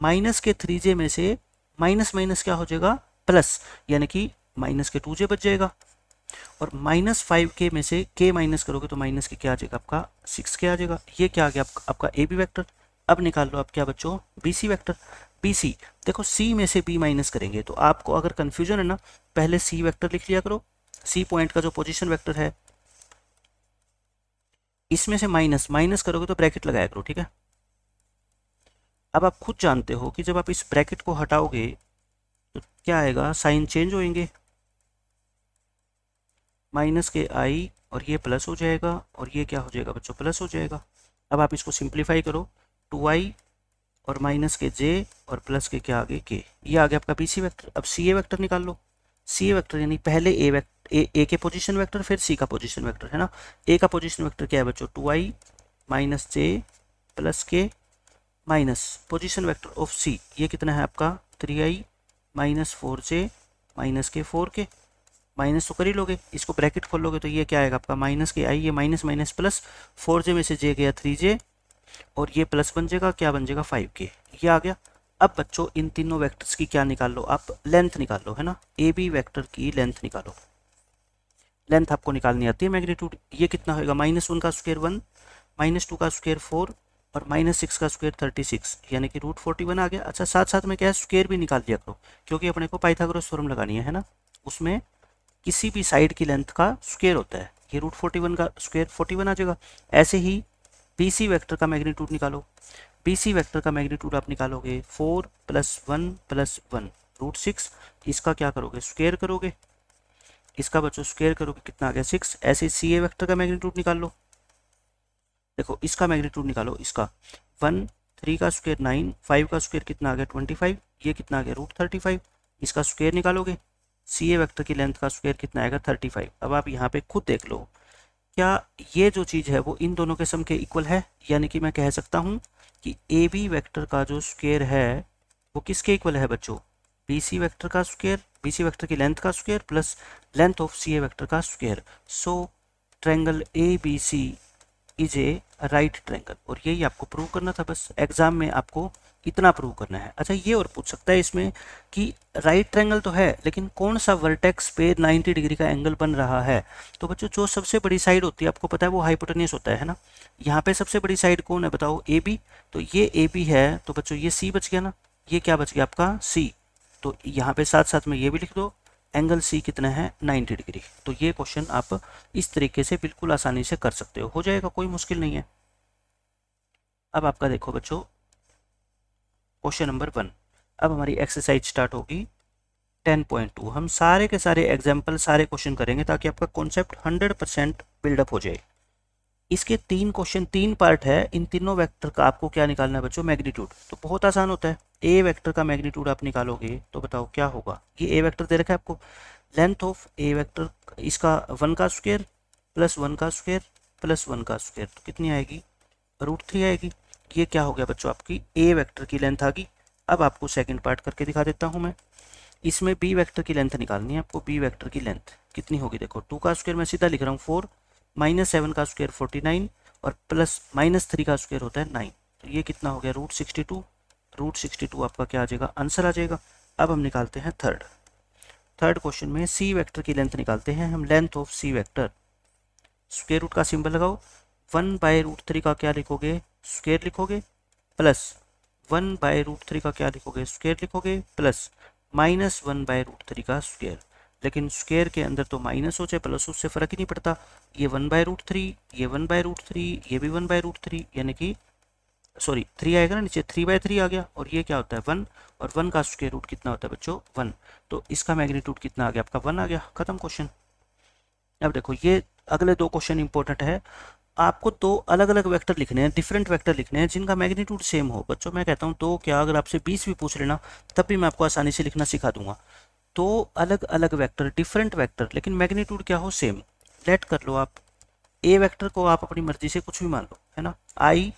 minus k three j में से माइनस माइनस क्या हो जाएगा प्लस यानी कि माइनस के टू जे बच जाएगा और माइनस फाइव के में से के माइनस करोगे तो माइनस के क्या आ जाएगा आपका सिक्स के आ जाएगा ये क्या आ गया आपका आपका ए बी वैक्टर अब निकाल लो आप क्या बच्चों B C vector B C देखो सी में से बी माइनस करेंगे तो आपको अगर कन्फ्यूजन है ना पहले सी वैक्टर लिख लिया करो सी पॉइंट का जो पोजिशन वैक्टर है इसमें से माइनस माइनस करोगे तो ब्रैकेट लगाया करो ठीक है अब आप खुद जानते हो कि जब आप इस ब्रैकेट को हटाओगे तो क्या आएगा साइन चेंज होएंगे माइनस के आई और ये प्लस हो जाएगा और ये क्या हो जाएगा बच्चों प्लस हो जाएगा अब आप इसको सिंप्लीफाई करो टू आई और माइनस के जे और प्लस के क्या आगे के ये आगे आपका पी सी वैक्टर अब सी ए वैक्टर निकाल लो सी ए वैक्टर यानी पहले ए वैक्टर ए, ए के पोजिशन वैक्टर फिर सी का पोजिशन वैक्टर है ना ए का पोजिशन वैक्टर क्या है बच्चों two i minus j plus k minus position vector of C ये कितना है आपका three i minus four j minus के फोर के माइनस तो कर ही लोगे इसको ब्रैकेट खोल लोगे तो ये क्या आएगा आपका माइनस के आई ये minus minus plus four j में से जे गया थ्री जे और ये प्लस बन जाएगा क्या बन जाएगा फाइव के ये आ गया अब बच्चों इन तीनों वेक्टर्स की क्या निकाल लो आप लेंथ निकाल लो है ना ए बी वैक्टर की लेंथ निकालो लेंथ आपको निकालनी आती है मैग्नीट्यूड ये कितना होगा माइनस वन का स्क्वेयर वन माइनस टू का स्क्वेयर फोर और माइनस सिक्स का स्क्वेयर थर्टी सिक्स यानी कि रूट फोर्टी वन आ गया अच्छा साथ साथ में क्या है स्क्वेयर भी निकाल दिया करो क्योंकि अपने को पाइथागोरस थ्योरम लगानी है, है ना उसमें किसी भी साइड की लेंथ का स्क्वेयर होता है ये रूट फोर्टी वन का स्क्वेयर फोर्टी वन आ जाएगा ऐसे ही बी सी वैक्टर का मैग्नीट्यूड निकालो बी सी वैक्टर का मैग्नीट्यूड आप निकालोगे four plus one plus one root six इसका क्या करोगे स्क्वेयर करोगे इसका बच्चों स्क्वेयर करोगे कितना आ गया सिक्स ऐसे सी ए वैक्टर का मैग्नीट्यूड निकाल लो देखो इसका मैग्नीट्यूड निकालो इसका वन थ्री का स्क्वेयर नाइन फाइव का स्क्वेयर कितना आ गया ट्वेंटी फाइव ये कितना आ गया रूट थर्टी फाइव इसका स्क्वेयर निकालोगे सी ए वैक्टर की लेंथ का स्क्वेयर कितना आएगा थर्टी फाइव अब आप यहाँ पे खुद देख लो क्या ये जो चीज़ है वो इन दोनों के सम के इक्वल है यानी कि मैं कह सकता हूँ कि ए बी वैक्टर का जो स्क्वेयर है वो किसके इक्वल है बच्चों बी सी वैक्टर का स्क्वेयर बी सी वैक्टर की लेंथ का square plus length of C A vector का square so triangle A B C is a right triangle और यही आपको प्रूव करना था बस एग्जाम में आपको इतना प्रूव करना है अच्छा ये और पूछ सकता है इसमें कि राइट ट्रैंगल तो है लेकिन कौन सा वर्टेक्स पे 90 डिग्री का एंगल बन रहा है तो बच्चों जो सबसे बड़ी साइड होती है आपको पता है वो हाइपोटनियस होता है ना यहाँ पे सबसे बड़ी साइड कौन है बताओ ए बी तो ये ए बी है तो बच्चों ये सी बच गया ना ये क्या बच गया आपका सी तो यहाँ पे साथ साथ में ये भी लिख दो एंगल सी कितना है 90 डिग्री तो ये क्वेश्चन आप इस तरीके से बिल्कुल आसानी से कर सकते हो हो जाएगा कोई मुश्किल नहीं है अब आपका देखो बच्चों क्वेश्चन नंबर वन अब हमारी एक्सरसाइज स्टार्ट होगी 10.2 हम सारे के सारे एग्जाम्पल सारे क्वेश्चन करेंगे ताकि आपका कॉन्सेप्ट 100 परसेंट बिल्डअप हो जाए इसके तीन क्वेश्चन तीन पार्ट है इन तीनों वेक्टर का आपको क्या निकालना है बच्चों मैग्नीट्यूड तो बहुत आसान होता है ए वेक्टर का मैग्नीट्यूड आप निकालोगे तो बताओ क्या होगा ये ए वेक्टर दे रखा है आपको लेंथ ऑफ ए वेक्टर इसका वन का स्क्वेयर प्लस वन का स्क्वेयर प्लस वन का स्क्वेयर तो कितनी आएगी रूट थ्री आएगी ये क्या हो गया बच्चों आपकी ए वेक्टर की लेंथ आ गई अब आपको सेकंड पार्ट करके दिखा देता हूँ मैं इसमें बी वैक्टर की लेंथ निकालनी है आपको बी वैक्टर की लेंथ कितनी होगी देखो टू का स्क्वेयर मैं सीधा लिख रहा हूँ फोर माइनस सेवन का स्क्वेयर फोर्टी नाइन और प्लस माइनस थ्री का स्क्वेयर होता है नाइन तो ये कितना हो गया root sixty two root sixty two आपका क्या आ जाएगा आंसर आ जाएगा अब हम निकालते हैं थर्ड थर्ड क्वेश्चन में सी वेक्टर की लेंथ निकालते हैं हम length of c vector square root का सिंबल लगाओ वन बाय रूट थ्री का क्या लिखोगे स्क्वेयर लिखोगे plus one by root three का क्या लिखोगे स्क्वेयर लिखोगे plus minus one by root three का स्क्वेयर लेकिन स्क्वेयर के अंदर तो माइनस हो चाहे प्लस उससे फ़र्क ही नहीं पड़ता ये वन बाय रूट थ्री ये वन बाय रूट थ्री ये भी वन बाय रूट थ्री यानी कि सॉरी थ्री आएगा ना नीचे थ्री बाय थ्री आ गया और ये क्या होता है वन और वन का स्क्वेयर रूट कितना होता है बच्चों वन तो इसका मैग्नीट्यूड कितना आ गया आपका वन आ गया खत्म क्वेश्चन अब देखो ये अगले दो क्वेश्चन इंपॉर्टेंट है आपको दो अलग अलग वेक्टर लिखने हैं डिफरेंट वेक्टर लिखने हैं जिनका मैग्नीट्यूड सेम हो बच्चों मैं कहता हूँ दो क्या अगर आपसे बीस भी पूछ लेना तब भी मैं आपको आसानी से लिखना सिखा दूंगा तो अलग अलग वैक्टर डिफरेंट वैक्टर लेकिन मैग्नीट्यूड क्या हो सेम लेट कर लो आप ए वैक्टर को आप अपनी मर्जी से कुछ भी मान लो है ना आई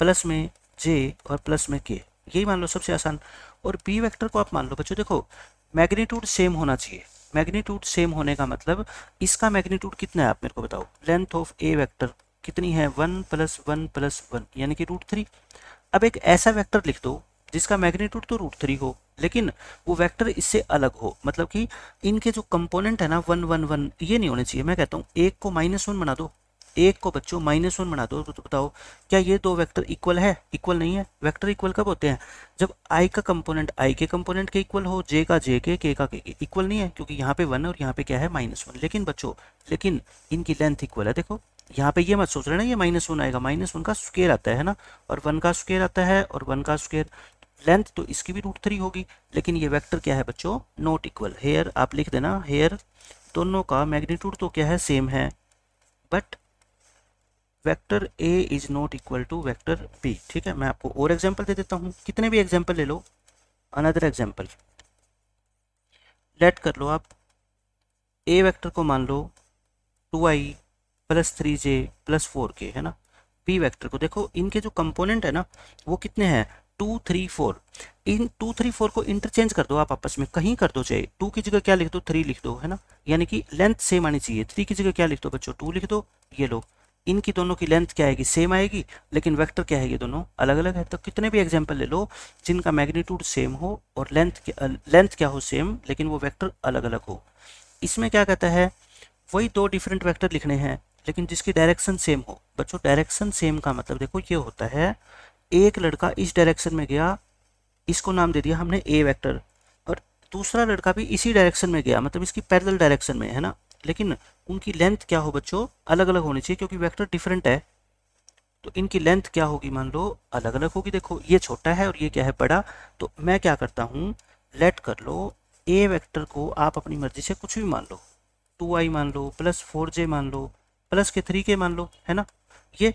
प्लस में जे और प्लस में के यही मान लो सबसे आसान और बी वेक्टर को आप मान लो बच्चों देखो मैग्नीट्यूड सेम होना चाहिए मैग्नीट्यूड सेम होने का मतलब इसका मैग्नीट्यूड कितना है आप मेरे को बताओ लेंथ ऑफ ए वैक्टर कितनी है one plus one plus one यानी कि रूट थ्री अब एक ऐसा वैक्टर लिख दो जिसका मैग्नीट्यूड तो रूट थ्री हो लेकिन वो वेक्टर इससे अलग हो मतलब कि इनके जो कंपोनेंट है ना वन वन वन ये नहीं होने चाहिए मैं कहता हूँ एक को माइनस वन बना दो एक को बच्चों माइनस वन बना दो तो, तो बताओ क्या ये दो वेक्टर इक्वल है इक्वल नहीं है वेक्टर इक्वल कब होते हैं जब आई का कंपोनेंट आई के कंपोनेंट के इक्वल हो जे का जे के के का के इक्वल नहीं है क्योंकि यहाँ पे वन और यहाँ पे क्या है माइनस वन लेकिन बच्चों लेकिन इनकी लेंथ इक्वल है देखो यहाँ पे ये मत सोच रहे ना ये माइनस वन आएगा माइनस वन का स्केयर आता है ना और वन का स्केयर आता है और वन का स्केयर लेंथ तो इसकी भी रूट थ्री होगी लेकिन ये वैक्टर क्या है बच्चों नॉट इक्वल हेयर आप लिख देना हेयर दोनों का मैग्नीट्यूड तो क्या है सेम है but vector a is not equal to vector b ठीक है मैं आपको और एग्जाम्पल दे देता हूँ कितने भी एग्जाम्पल ले लो अनदर एग्जाम्पल लेट कर लो आप ए वेक्टर को मान लो two i plus three j plus four k है ना बी वेक्टर को देखो इनके जो कंपोनेंट है ना वो कितने हैं टू थ्री फोर इन टू थ्री फोर को इंटरचेंज कर दो आप आपस में कहीं कर दो चाहे टू की जगह क्या लिख दो थ्री लिख दो है ना यानी कि लेंथ सेम आनी चाहिए थ्री की जगह क्या लिख दो बच्चों टू लिख दो ये लो इनकी दोनों की लेंथ क्या आएगी सेम आएगी लेकिन वेक्टर क्या है ये दोनों अलग अलग है तो कितने भी एग्जाम्पल ले लो जिनका मैग्नीट्यूड सेम हो और लेंथ लेंथ क्या हो सेम लेकिन वो वेक्टर अलग अलग हो इसमें क्या कहता है वही दो डिफरेंट वेक्टर लिखने हैं लेकिन जिसकी डायरेक्शन सेम हो बच्चों डायरेक्शन सेम का मतलब देखो ये होता है एक लड़का इस डायरेक्शन में गया इसको नाम दे दिया हमने ए वैक्टर और दूसरा लड़का भी इसी डायरेक्शन में गया मतलब इसकी पैरल डायरेक्शन में है ना लेकिन उनकी लेंथ क्या हो बच्चों अलग अलग होनी चाहिए क्योंकि वेक्टर डिफरेंट है तो इनकी लेंथ क्या होगी मान लो अलग अलग होगी देखो ये छोटा है और ये क्या है बड़ा तो मैं क्या करता हूँ लेट कर लो ए वेक्टर को आप अपनी मर्जी से कुछ भी मान लो टू आई मान लो प्लस फोर जे मान लो प्लस के थ्री के मान लो है ना ये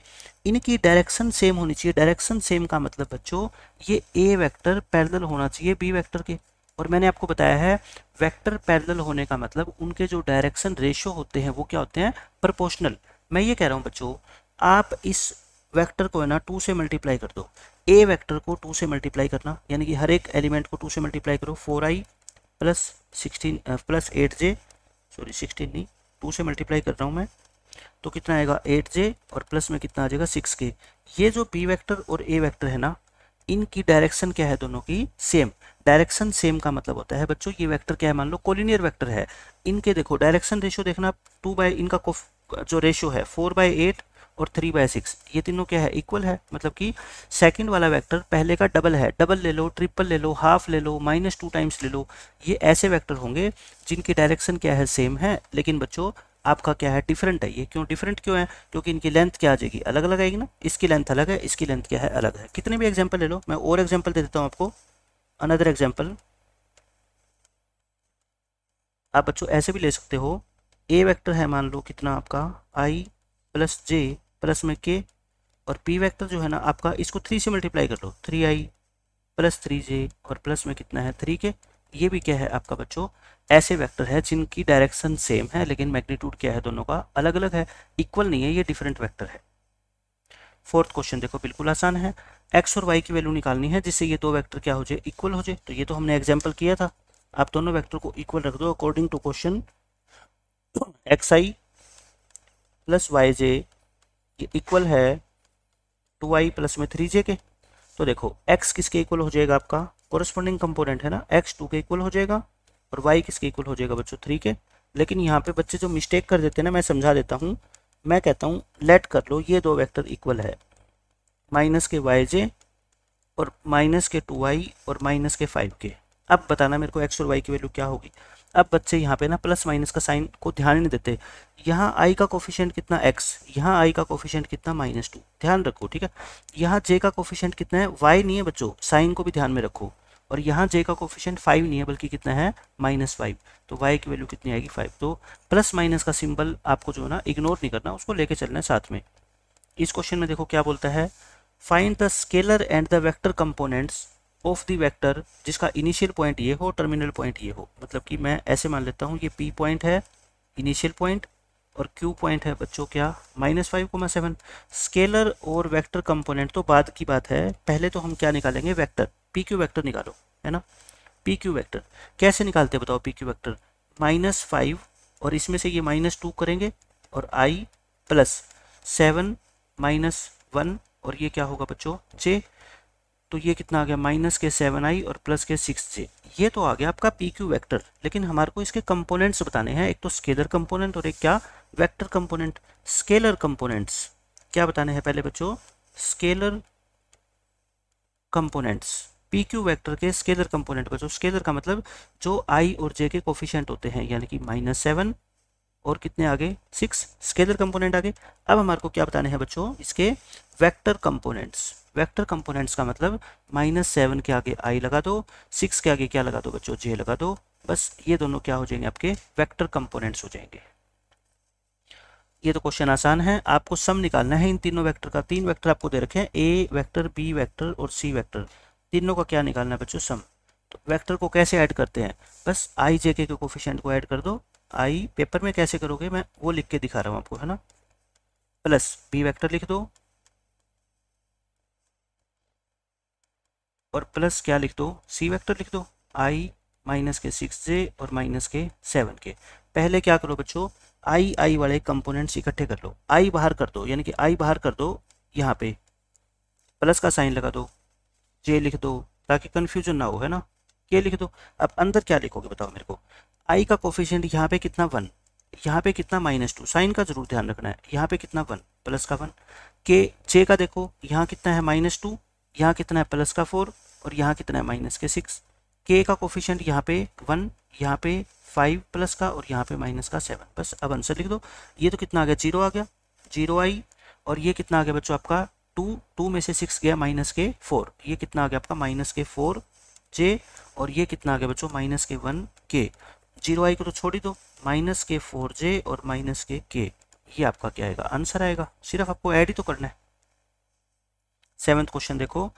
इनकी डायरेक्शन सेम होनी चाहिए डायरेक्शन सेम का मतलब बच्चों ये ए वेक्टर पैरेलल होना चाहिए बी वेक्टर के और मैंने आपको बताया है वेक्टर पैरेलल होने का मतलब उनके जो डायरेक्शन रेशियो होते हैं वो क्या होते हैं प्रोपोर्शनल मैं ये कह रहा हूँ बच्चों आप इस वेक्टर को है ना टू से मल्टीप्लाई कर दो ए वेक्टर को टू से मल्टीप्लाई करना यानी कि हर एक एलिमेंट को टू से मल्टीप्लाई करो four i plus sixteen plus eight j sorry sixteen नहीं टू से मल्टीप्लाई कर रहा हूँ मैं तो कितना आएगा एट जे और प्लस में कितना आ जाएगा सिक्स के ये जो पी वैक्टर और ए वैक्टर है ना इनकी डायरेक्शन क्या है दोनों की सेम डायरेक्शन सेम का मतलब होता है बच्चों ये वेक्टर क्या है मान लो कोलिनियर वेक्टर है इनके देखो डायरेक्शन रेशियो देखना टू बाय इनका जो रेशियो है फोर बाय एट और थ्री बाय सिक्स ये तीनों क्या है इक्वल है मतलब कि सेकंड वाला वेक्टर पहले का डबल है डबल ले लो ट्रिपल ले लो हाफ ले लो माइनस टू टाइम्स ले लो ये ऐसे वेक्टर होंगे जिनकी डायरेक्शन क्या है सेम है लेकिन बच्चों आपका क्या है डिफरेंट है ये क्यों डिफरेंट क्यों है क्योंकि इनकी लेंथ क्या आ जाएगी अलग अलग आएगी ना इसकी लेंथ अलग है इसकी लेंथ क्या है अलग है कितने भी एग्जाम्पल ले लो मैं और एग्जाम्पल दे देता हूँ आपको अनदर एग्जाम्पल आप बच्चों ऐसे भी ले सकते हो ए वैक्टर है मान लो कितना आपका आई प्लस जे प्लस में के और पी वैक्टर जो है ना आपका इसको थ्री से मल्टीप्लाई कर लो three i plus three j और प्लस में कितना है थ्री के ये भी क्या है आपका बच्चों ऐसे वेक्टर है जिनकी डायरेक्शन सेम है लेकिन मैग्नीट्यूड क्या है दोनों का अलग अलग है इक्वल नहीं है ये डिफरेंट वेक्टर है फोर्थ क्वेश्चन देखो बिल्कुल आसान है एक्स और वाई की वैल्यू निकालनी है जिससे ये दो वैक्टर क्या हो जाए इक्वल हो जाए तो ये तो हमने एग्जाम्पल किया था आप दोनों वैक्टर को इक्वल रख दो according to question x i plus y j ये इक्वल है टू वाई प्लस में थ्री जे के तो देखो एक्स किसके इक्वल हो जाएगा आपका कोरस्पॉन्डिंग कंपोनेंट है ना एक्स टू के इक्वल हो जाएगा और वाई किसके इक्वल हो जाएगा बच्चों थ्री के लेकिन यहाँ पे बच्चे जो मिस्टेक कर देते हैं ना मैं समझा देता हूँ मैं कहता हूँ लेट कर लो ये दो वेक्टर इक्वल है माइनस के वाई जे और माइनस के टू वाई और माइनस के फाइव के अब बताना मेरे को एक्स और वाई की वैल्यू क्या होगी अब बच्चे यहाँ पे ना प्लस माइनस का साइन को ध्यान नहीं देते यहाँ आई का कोफिशेंट कितना एक्स यहाँ आई का कोफिशेंट कितना माइनस टू ध्यान रखो ठीक है यहाँ जे का कोफिशेंट कितना है वाई नहीं है बच्चों साइन को भी ध्यान में रखो और यहाँ जे का कोफिशेंट फाइव नहीं है बल्कि कितना है माइनस फाइव तो वाई की वैल्यू कितनी आएगी फाइव तो प्लस माइनस का सिंबल आपको जो है ना इग्नोर नहीं करना उसको लेके चलना है साथ में इस क्वेश्चन में देखो क्या बोलता है find the scalar and the vector components of the vector जिसका इनिशियल पॉइंट ये हो टर्मिनल पॉइंट ये हो मतलब कि मैं ऐसे मान लेता हूँ ये पी पॉइंट है इनिशियल पॉइंट और क्यू पॉइंट है बच्चों क्या minus five comma seven scalar और वेक्टर कंपोनेंट तो बाद की बात है पहले तो हम क्या निकालेंगे वेक्टर पी क्यू वैक्टर निकालो है ना पी क्यू वैक्टर कैसे निकालते बताओ p Q vector minus five और इसमें से ये माइनस टू करेंगे और i plus seven minus one और ये क्या होगा बच्चों जे तो ये कितना आ गया माइनस के सेवन आई और प्लस के सिक्स जे ये तो आ गया आपका पी क्यू वैक्टर लेकिन हमारे को इसके कंपोनेंट्स बताने हैं एक तो स्केलर कंपोनेंट और एक क्या वेक्टर कंपोनेंट स्केलर कंपोनेंट्स क्या बताने हैं पहले बच्चों scalar components p Q vector के स्केलर कंपोनेंट बच्चों स्केलर का मतलब जो आई और जे के कोफिशेंट होते हैं यानी कि माइनस सेवन और कितने आगे सिक्स स्केलर कंपोनेंट आगे अब हमारे को क्या बताने हैं बच्चों इसके वेक्टर कंपोनेंट्स वेक्टर कंपोनेंट्स का मतलब माइनस सेवन के आगे आई लगा दो सिक्स के आगे क्या लगा दो बच्चों जे लगा दो बस ये दोनों क्या हो जाएंगे आपके वेक्टर कंपोनेंट्स हो जाएंगे ये तो क्वेश्चन आसान है आपको सम निकालना है इन तीनों वेक्टर का तीन वेक्टर आपको दे रखे हैं ए वेक्टर बी वेक्टर और सी वेक्टर तीनों का क्या निकालना है बच्चों सम तो वेक्टर को कैसे ऐड करते हैं बस आई जे के कोफिशेंट को ऐड कर दो आई पेपर में कैसे करोगे मैं वो लिख के दिखा रहा हूँ आपको है ना प्लस बी वैक्टर लिख दो और प्लस क्या लिख दो सी वैक्टर लिख दो आई माइनस के सिक्स जे और माइनस के सेवन के पहले क्या करो बच्चों आई आई वाले कंपोनेंट्स इकट्ठे कर लो आई बाहर कर दो यानी कि आई बाहर कर दो यहाँ पे प्लस का साइन लगा दो जे लिख दो ताकि कन्फ्यूजन ना हो है ना के लिख दो अब अंदर क्या लिखोगे बताओ मेरे को आई का कोफिशियंट यहाँ पे कितना वन यहाँ पे कितना माइनस टू साइन का जरूर ध्यान रखना है यहाँ पे कितना वन प्लस का वन के जे का देखो यहाँ कितना है माइनस टू यहाँ कितना है प्लस का फोर और यहाँ कितना है माइनस के सिक्स के का कोफिशियंट यहाँ पे वन यहाँ पे फाइव प्लस का और यहाँ पे माइनस का सेवन बस अब आंसर लिख दो ये तो कितना आ गया जीरो आ गया जीरो आई और ये कितना आ गया बच्चों आपका टू टू में से सिक्स गया माइनस के फोर ये कितना आ गया आपका माइनस के फोर जे और ये कितना आ गया बच्चों माइनस के वन के जीरो आई को तो छोड़ ही दो माइनस के फोर जे और माइनस के के ये आपका क्या आएगा आंसर आएगा सिर्फ आपको ऐड ही तो करना है सेवन्थ क्वेश्चन देखो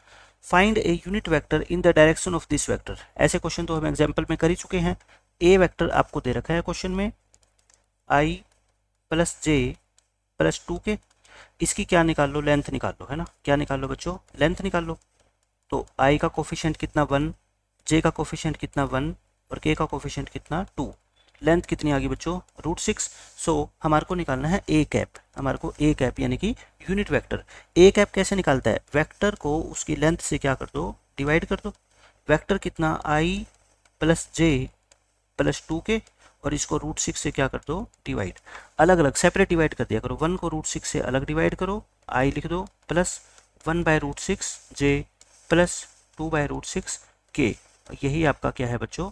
find a unit vector in the direction of this vector ऐसे क्वेश्चन तो हम एग्जाम्पल में कर ही चुके हैं ए वेक्टर आपको दे रखा है क्वेश्चन में i plus j plus two k इसकी क्या निकाल लो लेंथ निकाल लो है ना क्या निकाल लो बच्चों लेंथ निकाल लो तो आई का कोफिशेंट कितना वन जे का कोफिशेंट कितना वन और के का कोफिशेंट कितना टू लेंथ कितनी आ गई बच्चों रूट सिक्स सो हमारे को निकालना है ए कैप हमारे को ए कैप यानी कि यूनिट वेक्टर ए कैप कैसे निकालता है वेक्टर को उसकी लेंथ से क्या कर दो डिवाइड कर दो वेक्टर कितना i plus j plus two k और इसको रूट सिक्स से क्या कर दो डिवाइड अलग अलग सेपरेट डिवाइड कर दिया करो वन को रूट सिक्स से अलग डिवाइड करो आई लिख दो plus one by root six j plus two by root six k यही आपका क्या है बच्चों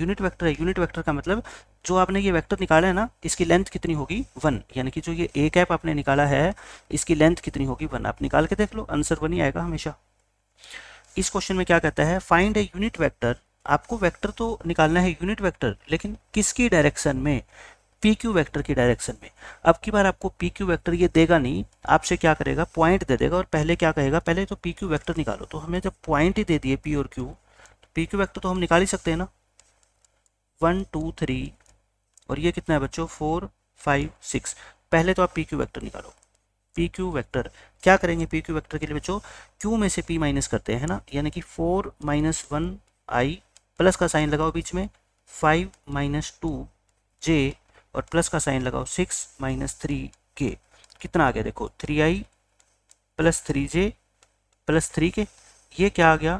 यूनिट वेक्टर है यूनिट वेक्टर का मतलब जो आपने ये वेक्टर निकाला है ना इसकी लेंथ कितनी होगी वन यानी कि जो ये ए कैप आपने निकाला है इसकी लेंथ कितनी होगी वन आप निकाल के देख लो आंसर वन ही आएगा हमेशा इस क्वेश्चन में क्या कहता है फाइंड ए यूनिट वेक्टर आपको वेक्टर तो निकालना है यूनिट वेक्टर लेकिन किसकी डायरेक्शन में पी क्यू वैक्टर की डायरेक्शन में अब की बार आपको पी क्यू वैक्टर ये देगा नहीं आपसे क्या करेगा पॉइंट दे देगा और पहले क्या कहेगा पहले तो पी क्यू वैक्टर निकालो तो हमें जब पॉइंट ही दे दिए पी और क्यू तो पी क्यू वैक्टर तो हम निकाल ही सकते हैं ना वन टू थ्री और ये कितना है बच्चों फोर फाइव सिक्स पहले तो आप पी क्यू वैक्टर निकालो पी क्यू वैक्टर क्या करेंगे पी क्यू वैक्टर के लिए बच्चों क्यू में से पी माइनस करते हैं ना यानी कि four minus one i plus का साइन लगाओ बीच में फाइव माइनस टू जे और प्लस का साइन लगाओ सिक्स माइनस थ्री के कितना आ गया देखो three i plus three j plus three k ये क्या आ गया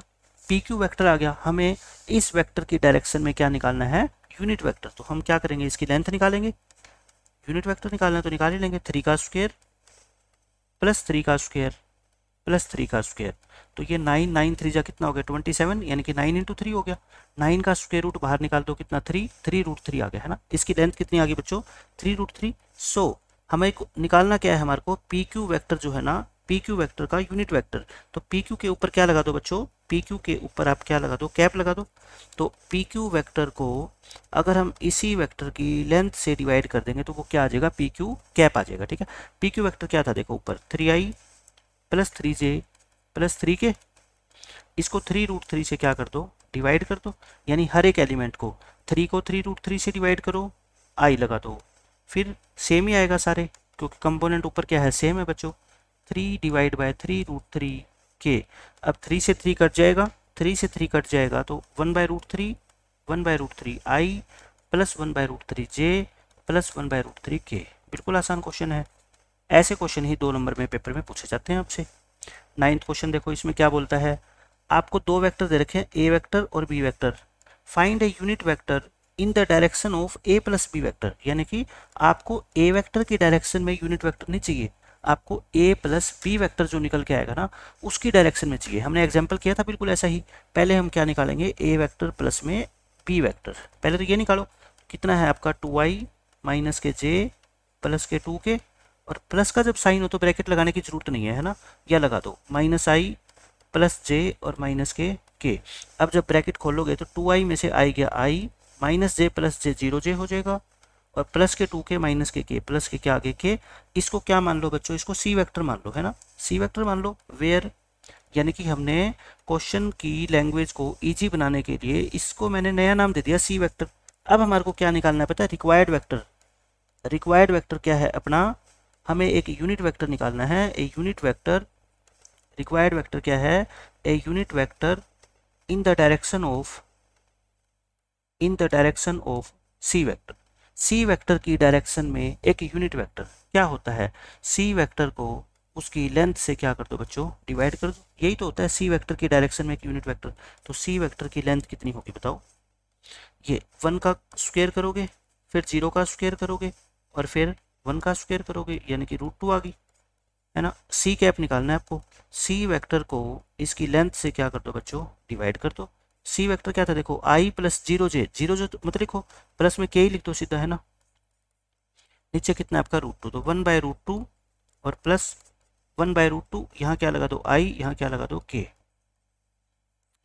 पी क्यू वैक्टर आ गया हमें इस वैक्टर की डायरेक्शन में क्या निकालना है यूनिट वैक्टर तो हम क्या करेंगे इसकी लेंथ निकालेंगे यूनिट वैक्टर निकालना तो निकाल ही लेंगे थ्री का स्क्वेयर प्लस थ्री का स्क्वेयर प्लस थ्री का स्क्वेयर तो ये नाइन नाइन थ्री जा कितना हो गया ट्वेंटी सेवन यानी कि नाइन इंटू थ्री हो गया नाइन का स्क्वेयर रूट बाहर निकाल दो कितना थ्री थ्री रूट थ्री आ गया है ना इसकी लेंथ कितनी आ गई बच्चों थ्री रूट थ्री सो हमें निकालना क्या है हमारे को पी क्यू वैक्टर जो है ना पी क्यू वैक्टर का यूनिट वैक्टर तो पी क्यू के ऊपर क्या लगा दो बच्चों पी क्यू के ऊपर आप क्या लगा दो कैप लगा दो तो पी क्यू वैक्टर को अगर हम इसी वैक्टर की लेंथ से डिवाइड कर देंगे तो वो क्या आ जाएगा पी क्यू कैप आ जाएगा ठीक है पी क्यू वैक्टर क्या था देखो ऊपर three i plus three j plus three k इसको थ्री रूट थ्री से क्या कर दो डिवाइड कर दो यानी हर एक एलिमेंट को थ्री को थ्री रूट थ्री से डिवाइड करो आई लगा दो फिर सेम ही आएगा सारे क्योंकि कंपोनेंट ऊपर क्या है सेम है बच्चों three divide by three root three k अब थ्री से थ्री कट जाएगा थ्री से थ्री कट जाएगा तो one by root three one by root three i plus one by root three j plus one by root three k बिल्कुल आसान क्वेश्चन है ऐसे क्वेश्चन ही दो नंबर में पेपर में पूछे जाते हैं आपसे नाइन्थ क्वेश्चन देखो इसमें क्या बोलता है आपको दो वैक्टर दे रखे हैं ए वैक्टर और B vector find a unit vector in the direction of a plus B vector यानी कि आपको ए वैक्टर की डायरेक्शन में यूनिट वैक्टर नहीं चाहिए आपको ए प्लस बी वैक्टर जो निकल के आएगा ना उसकी डायरेक्शन में चाहिए हमने एग्जाम्पल किया था बिल्कुल ऐसा ही पहले हम क्या निकालेंगे ए वैक्टर प्लस में बी वैक्टर पहले तो ये निकालो कितना है आपका टू आई माइनस के जे प्लस के टू के और प्लस का जब साइन हो तो ब्रैकेट लगाने की जरूरत नहीं है है ना या लगा दो माइनस आई प्लस जे और माइनस के के अब जब ब्रैकेट खोलोगे तो टू आई में से आई गया i minus j plus j zero j हो जाएगा और प्लस के टू के माइनस के के प्लस के क्या आगे के इसको क्या मान लो बच्चों इसको सी वैक्टर मान लो है ना सी वैक्टर मान लो वेयर यानी कि हमने क्वेश्चन की लैंग्वेज को ईजी बनाने के लिए इसको मैंने नया नाम दे दिया सी वैक्टर अब हमारे को क्या निकालना है पता है रिक्वायर्ड वैक्टर रिक्वायर्ड वैक्टर क्या है अपना हमें एक यूनिट वेक्टर निकालना है a unit vector required vector क्या है a unit vector in the direction of in the direction of c vector c vector की डायरेक्शन में एक यूनिट वेक्टर क्या होता है सी वेक्टर को उसकी लेंथ से क्या कर दो बच्चों डिवाइड कर दो यही तो होता है सी वेक्टर की डायरेक्शन में एक यूनिट वेक्टर तो सी वेक्टर की लेंथ कितनी होगी बताओ ये वन का स्क्वेयर करोगे फिर जीरो का स्क्वेयर करोगे और फिर वन का स्क्वेयर करोगे यानी कि रूट टू आ गई है ना सी कैप निकालना है आपको सी वेक्टर को इसकी लेंथ से क्या कर दो बच्चों डिवाइड कर दो सी वेक्टर क्या था देखो i plus zero j zero जो मत लिखो प्लस में के ही लिख दो सीधा है ना नीचे कितना आपका रूट टू तो वन बाय रूट टू और plus one by root two यहाँ क्या लगा दो आई यहाँ क्या लगा दो के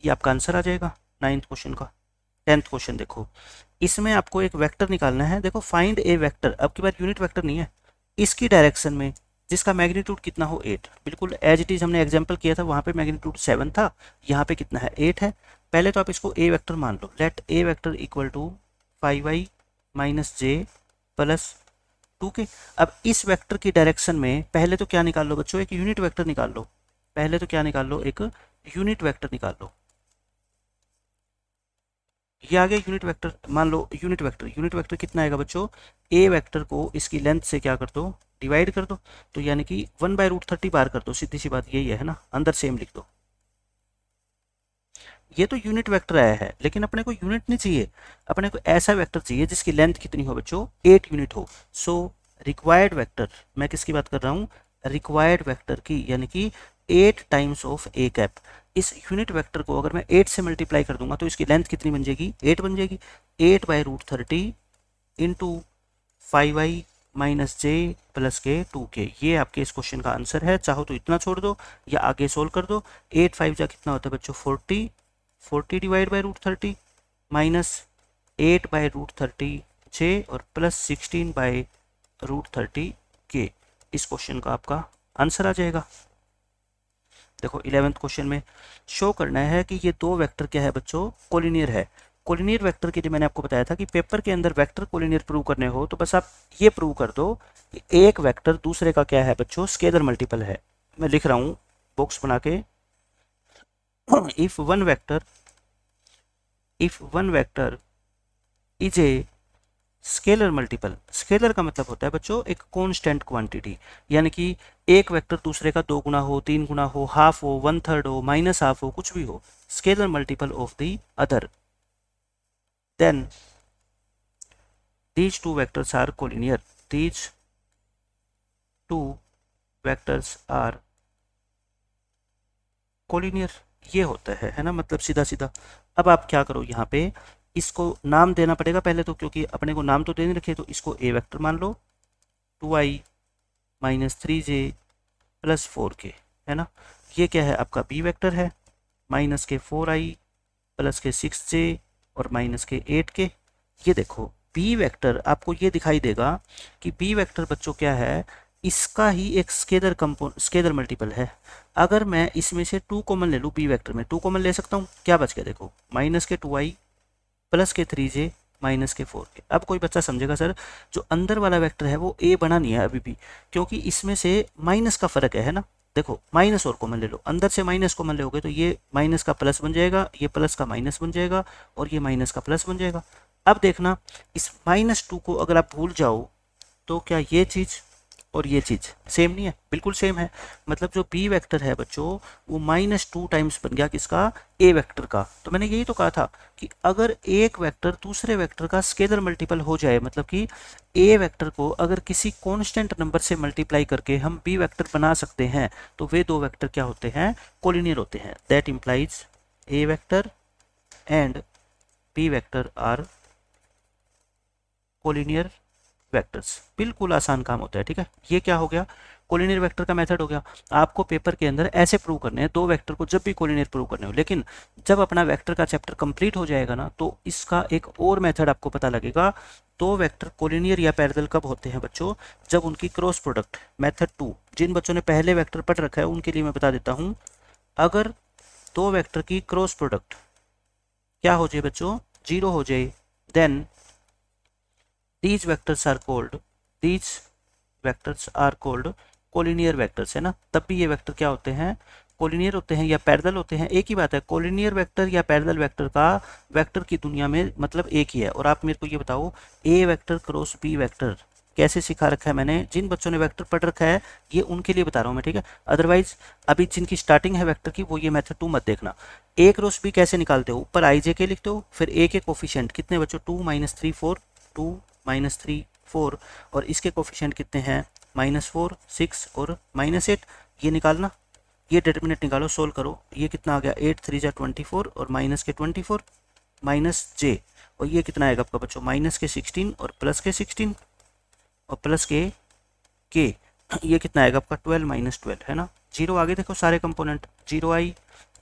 ये आपका आंसर आ जाएगा नाइन्थ क्वेश्चन का टेंथ क्वेश्चन देखो इसमें आपको एक वेक्टर निकालना है देखो फाइंड ए वेक्टर अब की बार यूनिट वेक्टर नहीं है इसकी डायरेक्शन में जिसका मैग्नीट्यूड कितना हो एट बिल्कुल एज इट इज़ हमने एग्जाम्पल किया था वहाँ पे मैग्नीट्यूड सेवन था यहाँ पे कितना है एट है पहले तो आप इसको ए वेक्टर मान लो let a vector equal to five i minus j plus two k अब इस वेक्टर की डायरेक्शन में पहले तो क्या निकाल लो बच्चों एक यूनिट वेक्टर निकाल लो पहले तो क्या निकाल लो एक यूनिट वेक्टर निकाल लो ये आ गया यूनिट वेक्टर मान लो यूनिट वेक्टर यूनिट वेक्टर कितना आएगा बच्चों ए वेक्टर को इसकी लेंथ से क्या कर दो डिवाइड कर दो तो यानी कि वन बाय रूट थर्टी बार कर दो सीधी सी बात यही है ना अंदर सेम लिख दो ये तो यूनिट वेक्टर आया है लेकिन अपने को यूनिट नहीं चाहिए अपने को ऐसा वेक्टर चाहिए जिसकी लेंथ कितनी हो बच्चों एट यूनिट हो सो रिक्वायर्ड वेक्टर मैं किसकी बात कर रहा हूँ रिक्वायर्ड वेक्टर की यानी कि eight times of a cap इस यूनिट वेक्टर को अगर मैं एट से मल्टीप्लाई कर दूंगा तो इसकी लेंथ कितनी बन जाएगी एट बन जाएगी eight by root thirty into five i minus j plus k two k ये आपके इस क्वेश्चन का आंसर है चाहो तो इतना छोड़ दो या आगे सोल्व कर दो एट फाइव जा कितना होता है बच्चों forty forty divide by root thirty minus eight by root thirty j और plus sixteen by root thirty k इस क्वेश्चन का आपका आंसर आ जाएगा देखो इलेवेंथ क्वेश्चन में शो करना है कि ये दो वेक्टर क्या है बच्चों कोलिनियर है कोलिनियर वेक्टर के लिए मैंने आपको बताया था कि पेपर के अंदर वेक्टर कोलिनियर प्रूव करने हो तो बस आप ये प्रूव कर दो कि एक वेक्टर दूसरे का क्या है बच्चों स्केलर मल्टीपल है मैं लिख रहा हूँ बॉक्स बना के if one vector if one vector is a scalar multiple scalar का मतलब होता है बच्चों एक कॉन्स्टेंट क्वांटिटी यानी कि एक वेक्टर दूसरे का दो गुना हो तीन गुना हो हाफ हो वन थर्ड हो माइनस हाफ हो कुछ भी हो scalar multiple of the other then these two vectors are collinear these two vectors are collinear ये होता है है ना मतलब सीधा सीधा अब आप क्या करो यहाँ पे इसको नाम देना पड़ेगा पहले तो क्योंकि अपने को नाम तो देने रखे तो इसको ए वेक्टर मान लो two i minus three j plus four k है ना ये क्या है आपका बी वेक्टर है माइनस के four i plus k six j और माइनस के एट के ये देखो बी वेक्टर आपको ये दिखाई देगा कि बी वेक्टर बच्चों क्या है इसका ही एक स्केदर कम्पो स्केदर मल्टीपल है अगर मैं इसमें से टू कॉमन ले लूँ बी वैक्टर में टू कॉमन ले सकता हूँ क्या बच गया देखो माइनस के two i plus k three j minus के फोर के अब कोई बच्चा समझेगा सर जो अंदर वाला वेक्टर है वो ए बना नहीं है अभी भी क्योंकि इसमें से माइनस का फ़र्क है ना देखो माइनस और कॉमन ले लो अंदर से माइनस कॉमन लोगे तो ये माइनस का प्लस बन जाएगा ये प्लस का माइनस बन जाएगा और ये माइनस का प्लस बन जाएगा अब देखना इस माइनस टू को अगर आप भूल जाओ तो क्या ये चीज़ और ये चीज़ सेम नहीं है बिल्कुल सेम है मतलब जो पी वेक्टर है बच्चों वो माइनस टू टाइम्स बन गया किसका ए वेक्टर का तो मैंने यही तो कहा था कि अगर एक वेक्टर दूसरे वेक्टर का स्केलर मल्टीपल हो जाए मतलब कि ए वेक्टर को अगर किसी कांस्टेंट नंबर से मल्टीप्लाई करके हम बी वैक्टर बना सकते हैं तो वे दो वैक्टर क्या होते हैं कोलिनियर होते हैं that implies a vector and B vector are collinear vectors बिल्कुल आसान काम होता है ठीक है ये क्या हो गया कोलिनियर वेक्टर का मेथड हो गया आपको पेपर के अंदर ऐसे प्रूव करने हैं दो वेक्टर को जब भी कोलिनियर प्रूव करने हो लेकिन जब अपना वेक्टर का चैप्टर कंप्लीट हो जाएगा ना तो इसका एक और मेथड आपको पता लगेगा दो वेक्टर कोलिनियर या पैरेलल कब होते हैं बच्चों जब उनकी क्रॉस प्रोडक्ट मैथड टू जिन बच्चों ने पहले वैक्टर पढ़ रखा है उनके लिए मैं बता देता हूँ अगर दो वैक्टर की क्रॉस प्रोडक्ट क्या हो जाए बच्चों जीरो हो जाए then these vectors are called these vectors are called collinear vectors है ना तब भी ये वेक्टर क्या होते हैं कोलिनियर होते हैं या पैरल होते हैं एक ही बात है कोलिनियर वेक्टर या पैरल वेक्टर का वेक्टर की दुनिया में मतलब एक ही है और आप मेरे को ये बताओ a vector cross b vector कैसे सिखा रखा है मैंने जिन बच्चों ने वेक्टर पढ़ रखा है ये उनके लिए बता रहा हूँ मैं ठीक है अदरवाइज अभी जिनकी स्टार्टिंग है वेक्टर की वो ये मेथड टू मत देखना ए क्रॉस बी कैसे निकालते हो ऊपर आई जे के लिखते हो फिर ए के कोफिशियंट कितने बच्चों two minus three four two minus three four और इसके कोफिशेंट कितने हैं माइनस फोर सिक्स और माइनस एट ये निकालना ये डिटर्मिनेट निकालो सोल्व करो ये कितना आ गया eight three j twenty four और minus k twenty four minus j और ये कितना आएगा आपका बच्चों माइनस के सिक्सटीन और प्लस के सिक्सटीन और प्लस के के ये कितना आएगा आपका ट्वेल्व माइनस ट्वेल्व है ना जीरो आगे देखो सारे component zero i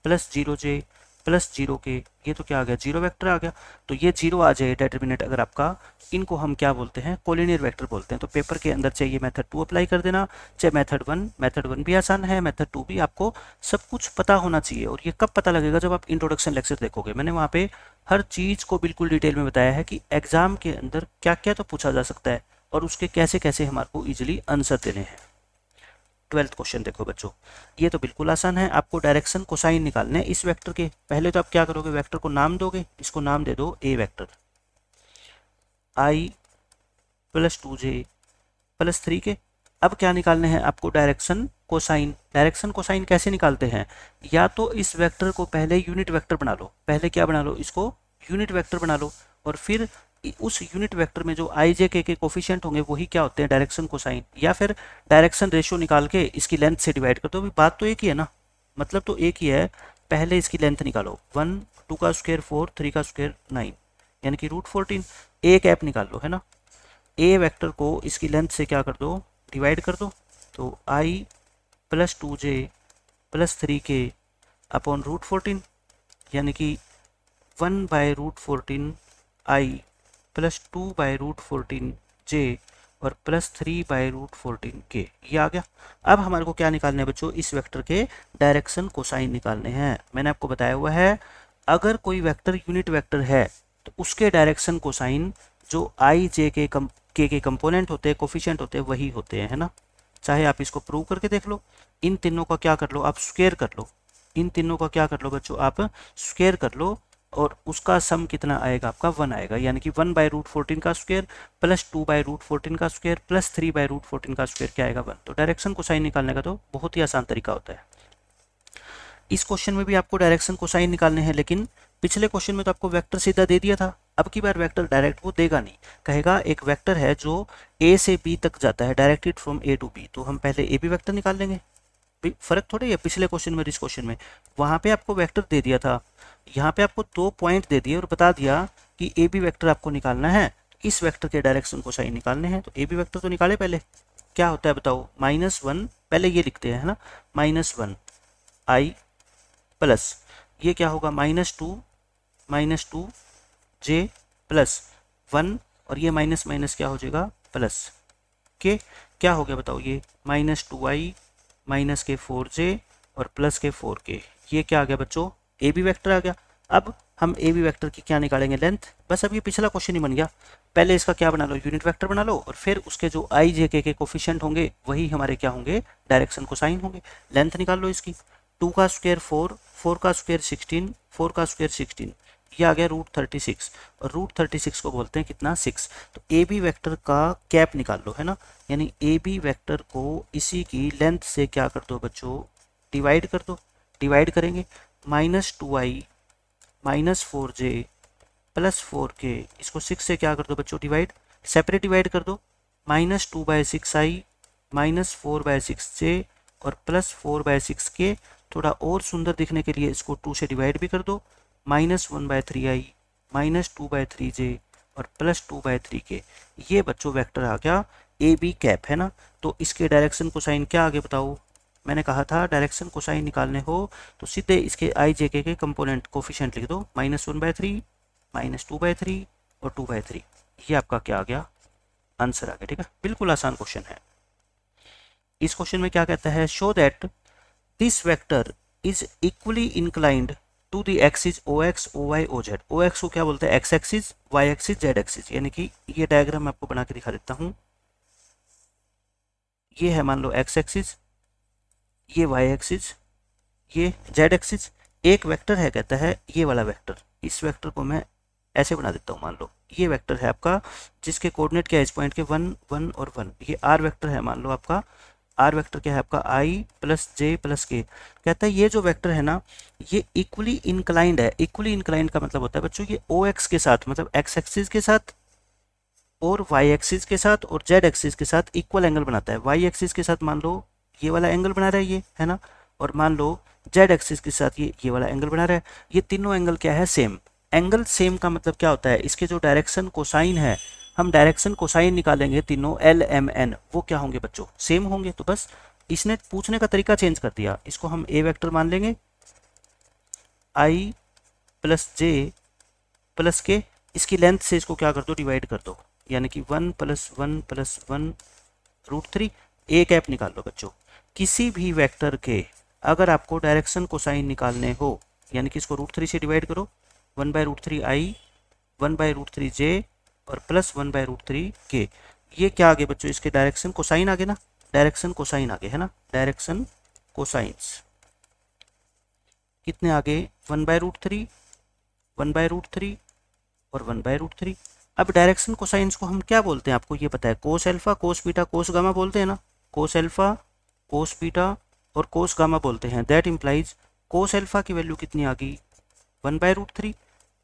plus zero j plus zero k ये तो क्या आ गया जीरो वेक्टर आ गया तो ये जीरो आ जाए डेटरमिनेट अगर आपका इनको हम क्या बोलते हैं कोलिनियर वेक्टर बोलते हैं तो पेपर के अंदर चाहिए मेथड टू अप्लाई कर देना चाहे मेथड वन मेथड वन भी आसान है मेथड टू भी आपको सब कुछ पता होना चाहिए और ये कब पता लगेगा जब आप इंट्रोडक्शन लेक्चर देखोगे मैंने वहाँ पे हर चीज़ को बिल्कुल डिटेल में बताया है कि एग्ज़ाम के अंदर क्या क्या तो पूछा जा सकता है और उसके कैसे कैसे हमारे को ईजिली आंसर देने हैं ट्वेल्थ क्वेश्चन देखो बच्चों ये तो बिल्कुल आसान है आपको डायरेक्शन को साइन निकालने इस वेक्टर के पहले तो आप क्या करोगे वेक्टर को नाम दोगे इसको नाम दे दो a vector i plus two j plus three k अब क्या निकालने हैं आपको डायरेक्शन कोसाइन डायरेक्शन कोसाइन कैसे निकालते हैं या तो इस वैक्टर को पहले यूनिट वैक्टर बना लो पहले क्या बना लो इसको यूनिट वैक्टर बना लो और फिर उस यूनिट वेक्टर में जो आई जे के के कोफिशियंट होंगे वही क्या होते हैं डायरेक्शन को साइन या फिर डायरेक्शन रेशियो निकाल के इसकी लेंथ से डिवाइड कर दो अभी बात तो एक ही है ना मतलब तो एक ही है पहले इसकी लेंथ निकालो वन टू का स्क्वेयर फोर थ्री का स्क्वेयर नाइन यानी कि रूट फोर्टीन ए कैप निकाल लो है ना ए वैक्टर को इसकी लेंथ से क्या कर दो डिवाइड कर दो तो i plus two j plus three k upon root fourteen यानी कि one by root fourteen i plus two by root fourteen j और plus three by root fourteen k ये आ गया अब हमारे को क्या निकालने हैं बच्चों इस वेक्टर के डायरेक्शन साइन निकालने हैं मैंने आपको बताया हुआ है अगर कोई वेक्टर यूनिट वेक्टर है तो उसके डायरेक्शन साइन जो आई जे के कम के के कंपोनेंट होते हैं कोफिशेंट होते हैं वही होते हैं है ना चाहे आप इसको प्रूव करके देख लो इन तीनों का क्या कर लो आप स्क्वेयर कर लो इन तीनों का क्या कर लो बच्चों आप स्क्वेयर कर लो और उसका सम कितना आएगा आपका वन आएगा यानी कि वन बाय रूट फोर्टीन का square plus two by root fourteen का square plus three by root fourteen का स्क्वेयर क्या आएगा वन तो डायरेक्शन कोसाइन निकालने का तो बहुत ही आसान तरीका होता है इस क्वेश्चन में भी आपको डायरेक्शन कोसाइन निकालने हैं लेकिन पिछले क्वेश्चन में तो आपको वैक्टर सीधा दे दिया था अब की बार वैक्टर डायरेक्ट वो देगा नहीं कहेगा एक वैक्टर है जो ए से बी तक जाता है directed from A to B तो हम पहले ए बी वैक्टर निकाल लेंगे फ़र्क थोड़ा ही है पिछले क्वेश्चन में इस क्वेश्चन में वहाँ पे आपको वेक्टर दे दिया था यहाँ पे आपको दो पॉइंट दे दिए और बता दिया कि ए बी वैक्टर आपको निकालना है इस वैक्टर के डायरेक्शन को सही निकालने हैं तो ए बी वैक्टर तो निकाले पहले क्या होता है बताओ माइनस वन पहले ये लिखते हैं है ना माइनस वन आई प्लस ये क्या होगा minus two minus two j plus one और ये माइनस माइनस क्या हो जाएगा प्लस के क्या हो गया बताओ ये माइनस टू आई माइनस के फोर जे और प्लस के फोर के ये क्या आ गया बच्चों ए बी वैक्टर आ गया अब हम ए बी वैक्टर की क्या निकालेंगे लेंथ बस अब ये पिछला क्वेश्चन ही बन गया पहले इसका क्या बना लो यूनिट वैक्टर बना लो और फिर उसके जो आई जे के के कोफिशेंट होंगे वही हमारे क्या होंगे डायरेक्शन को साइन होंगे लेंथ निकाल लो इसकी टू का स्क्वेयर फोर फोर का स्क्वेयर सिक्सटीन फोर का स्क्वेयर सिक्सटीन ये आ गया रूट थर्टी सिक्स और रूट थर्टी सिक्स को बोलते हैं कितना सिक्स तो ए बी वैक्टर का कैप निकाल लो है ना यानी ए बी वैक्टर को इसी की लेंथ से क्या कर दो बच्चों डिवाइड कर दो डिवाइड करेंगे minus two i minus four j plus four k इसको सिक्स से क्या कर दो बच्चों डिवाइड सेपरेट डिवाइड कर दो minus two by six i minus four by six j और प्लस फोर बाय सिक्स के थोड़ा और सुंदर दिखने के लिए इसको टू से डिवाइड भी कर दो minus one by three i minus two by three j और plus two by three k ये बच्चों वेक्टर आ गया ए बी कैप है ना तो इसके डायरेक्शन को साइन क्या आगे बताओ मैंने कहा था डायरेक्शन को साइन निकालने हो तो सीधे इसके आई जे के कंपोनेंट कोफिशेंट लिख दो minus one by three minus two by three और टू बाय थ्री ये आपका क्या आ गया आंसर आ गया ठीक है बिल्कुल आसान क्वेश्चन है इस क्वेश्चन में क्या कहता है show that this vector is equally inclined to the axis O X O Y O Z O X को क्या बोलते हैं X axis Y axis Z axis यानी कि ये डायग्राम मैं आपको बना के दिखा देता हूँ ये है मान लो एक्स एक्सिस ये वाई एक्सिस ये जेड एक्सिस एक वेक्टर है कहता है ये वाला वेक्टर इस वेक्टर को मैं ऐसे बना देता हूँ मान लो ये वेक्टर है आपका जिसके कोऑर्डिनेट क्या है इस पॉइंट के वन वन और वन ये आर वेक्टर है मान लो आपका आर वेक्टर क्या है आपका आई प्लस जे प्लस के कहता है ये जो वेक्टर है ना ये इक्वली इंक्लाइंड है इक्वली इंक्लाइंड का मतलब होता है बच्चों ये ओ एक्स के साथ मतलब एक्स एक्सिस के साथ और वाई एक्सिस के साथ और जेड एक्सिस के साथ इक्वल एंगल बनाता है वाई एक्सिस के साथ मान लो ये वाला एंगल बना रहा है ये है ना और मान लो जेड एक्सिस के साथ ये ये वाला एंगल बना रहा है ये तीनों एंगल क्या है सेम एंगल सेम का मतलब क्या होता है इसके जो डायरेक्शन कोसाइन है हम डायरेक्शन कोसाइन निकालेंगे तीनों एल एम एन वो क्या होंगे बच्चों सेम होंगे तो बस इसने पूछने का तरीका चेंज कर दिया इसको हम ए वेक्टर मान लेंगे आई प्लस जे प्लस के इसकी लेंथ से इसको क्या कर दो डिवाइड कर दो यानी कि one plus one plus one root three a cap निकाल लो बच्चों किसी भी वेक्टर के अगर आपको डायरेक्शन साइन निकालने हो यानी कि इसको रूट थ्री से डिवाइड करो one by root three i one by root three j और plus one by root three k ये क्या आगे बच्चों इसके डायरेक्शन कोसाइन आगे ना डायरेक्शन कोसाइन आगे है ना डायरेक्शन कोसाइंस कितने आगे one by root three one by root three और वन बाय रूट थ्री अब डायरेक्शन कोसाइंस को हम क्या बोलते हैं आपको ये पता है cos alpha cos beta cos gamma बोलते हैं ना कोस एल्फा कोस बीटा और कोस गामा बोलते हैं दैट इम्प्लाइज कोस एल्फा की वैल्यू कितनी आ गई one by root three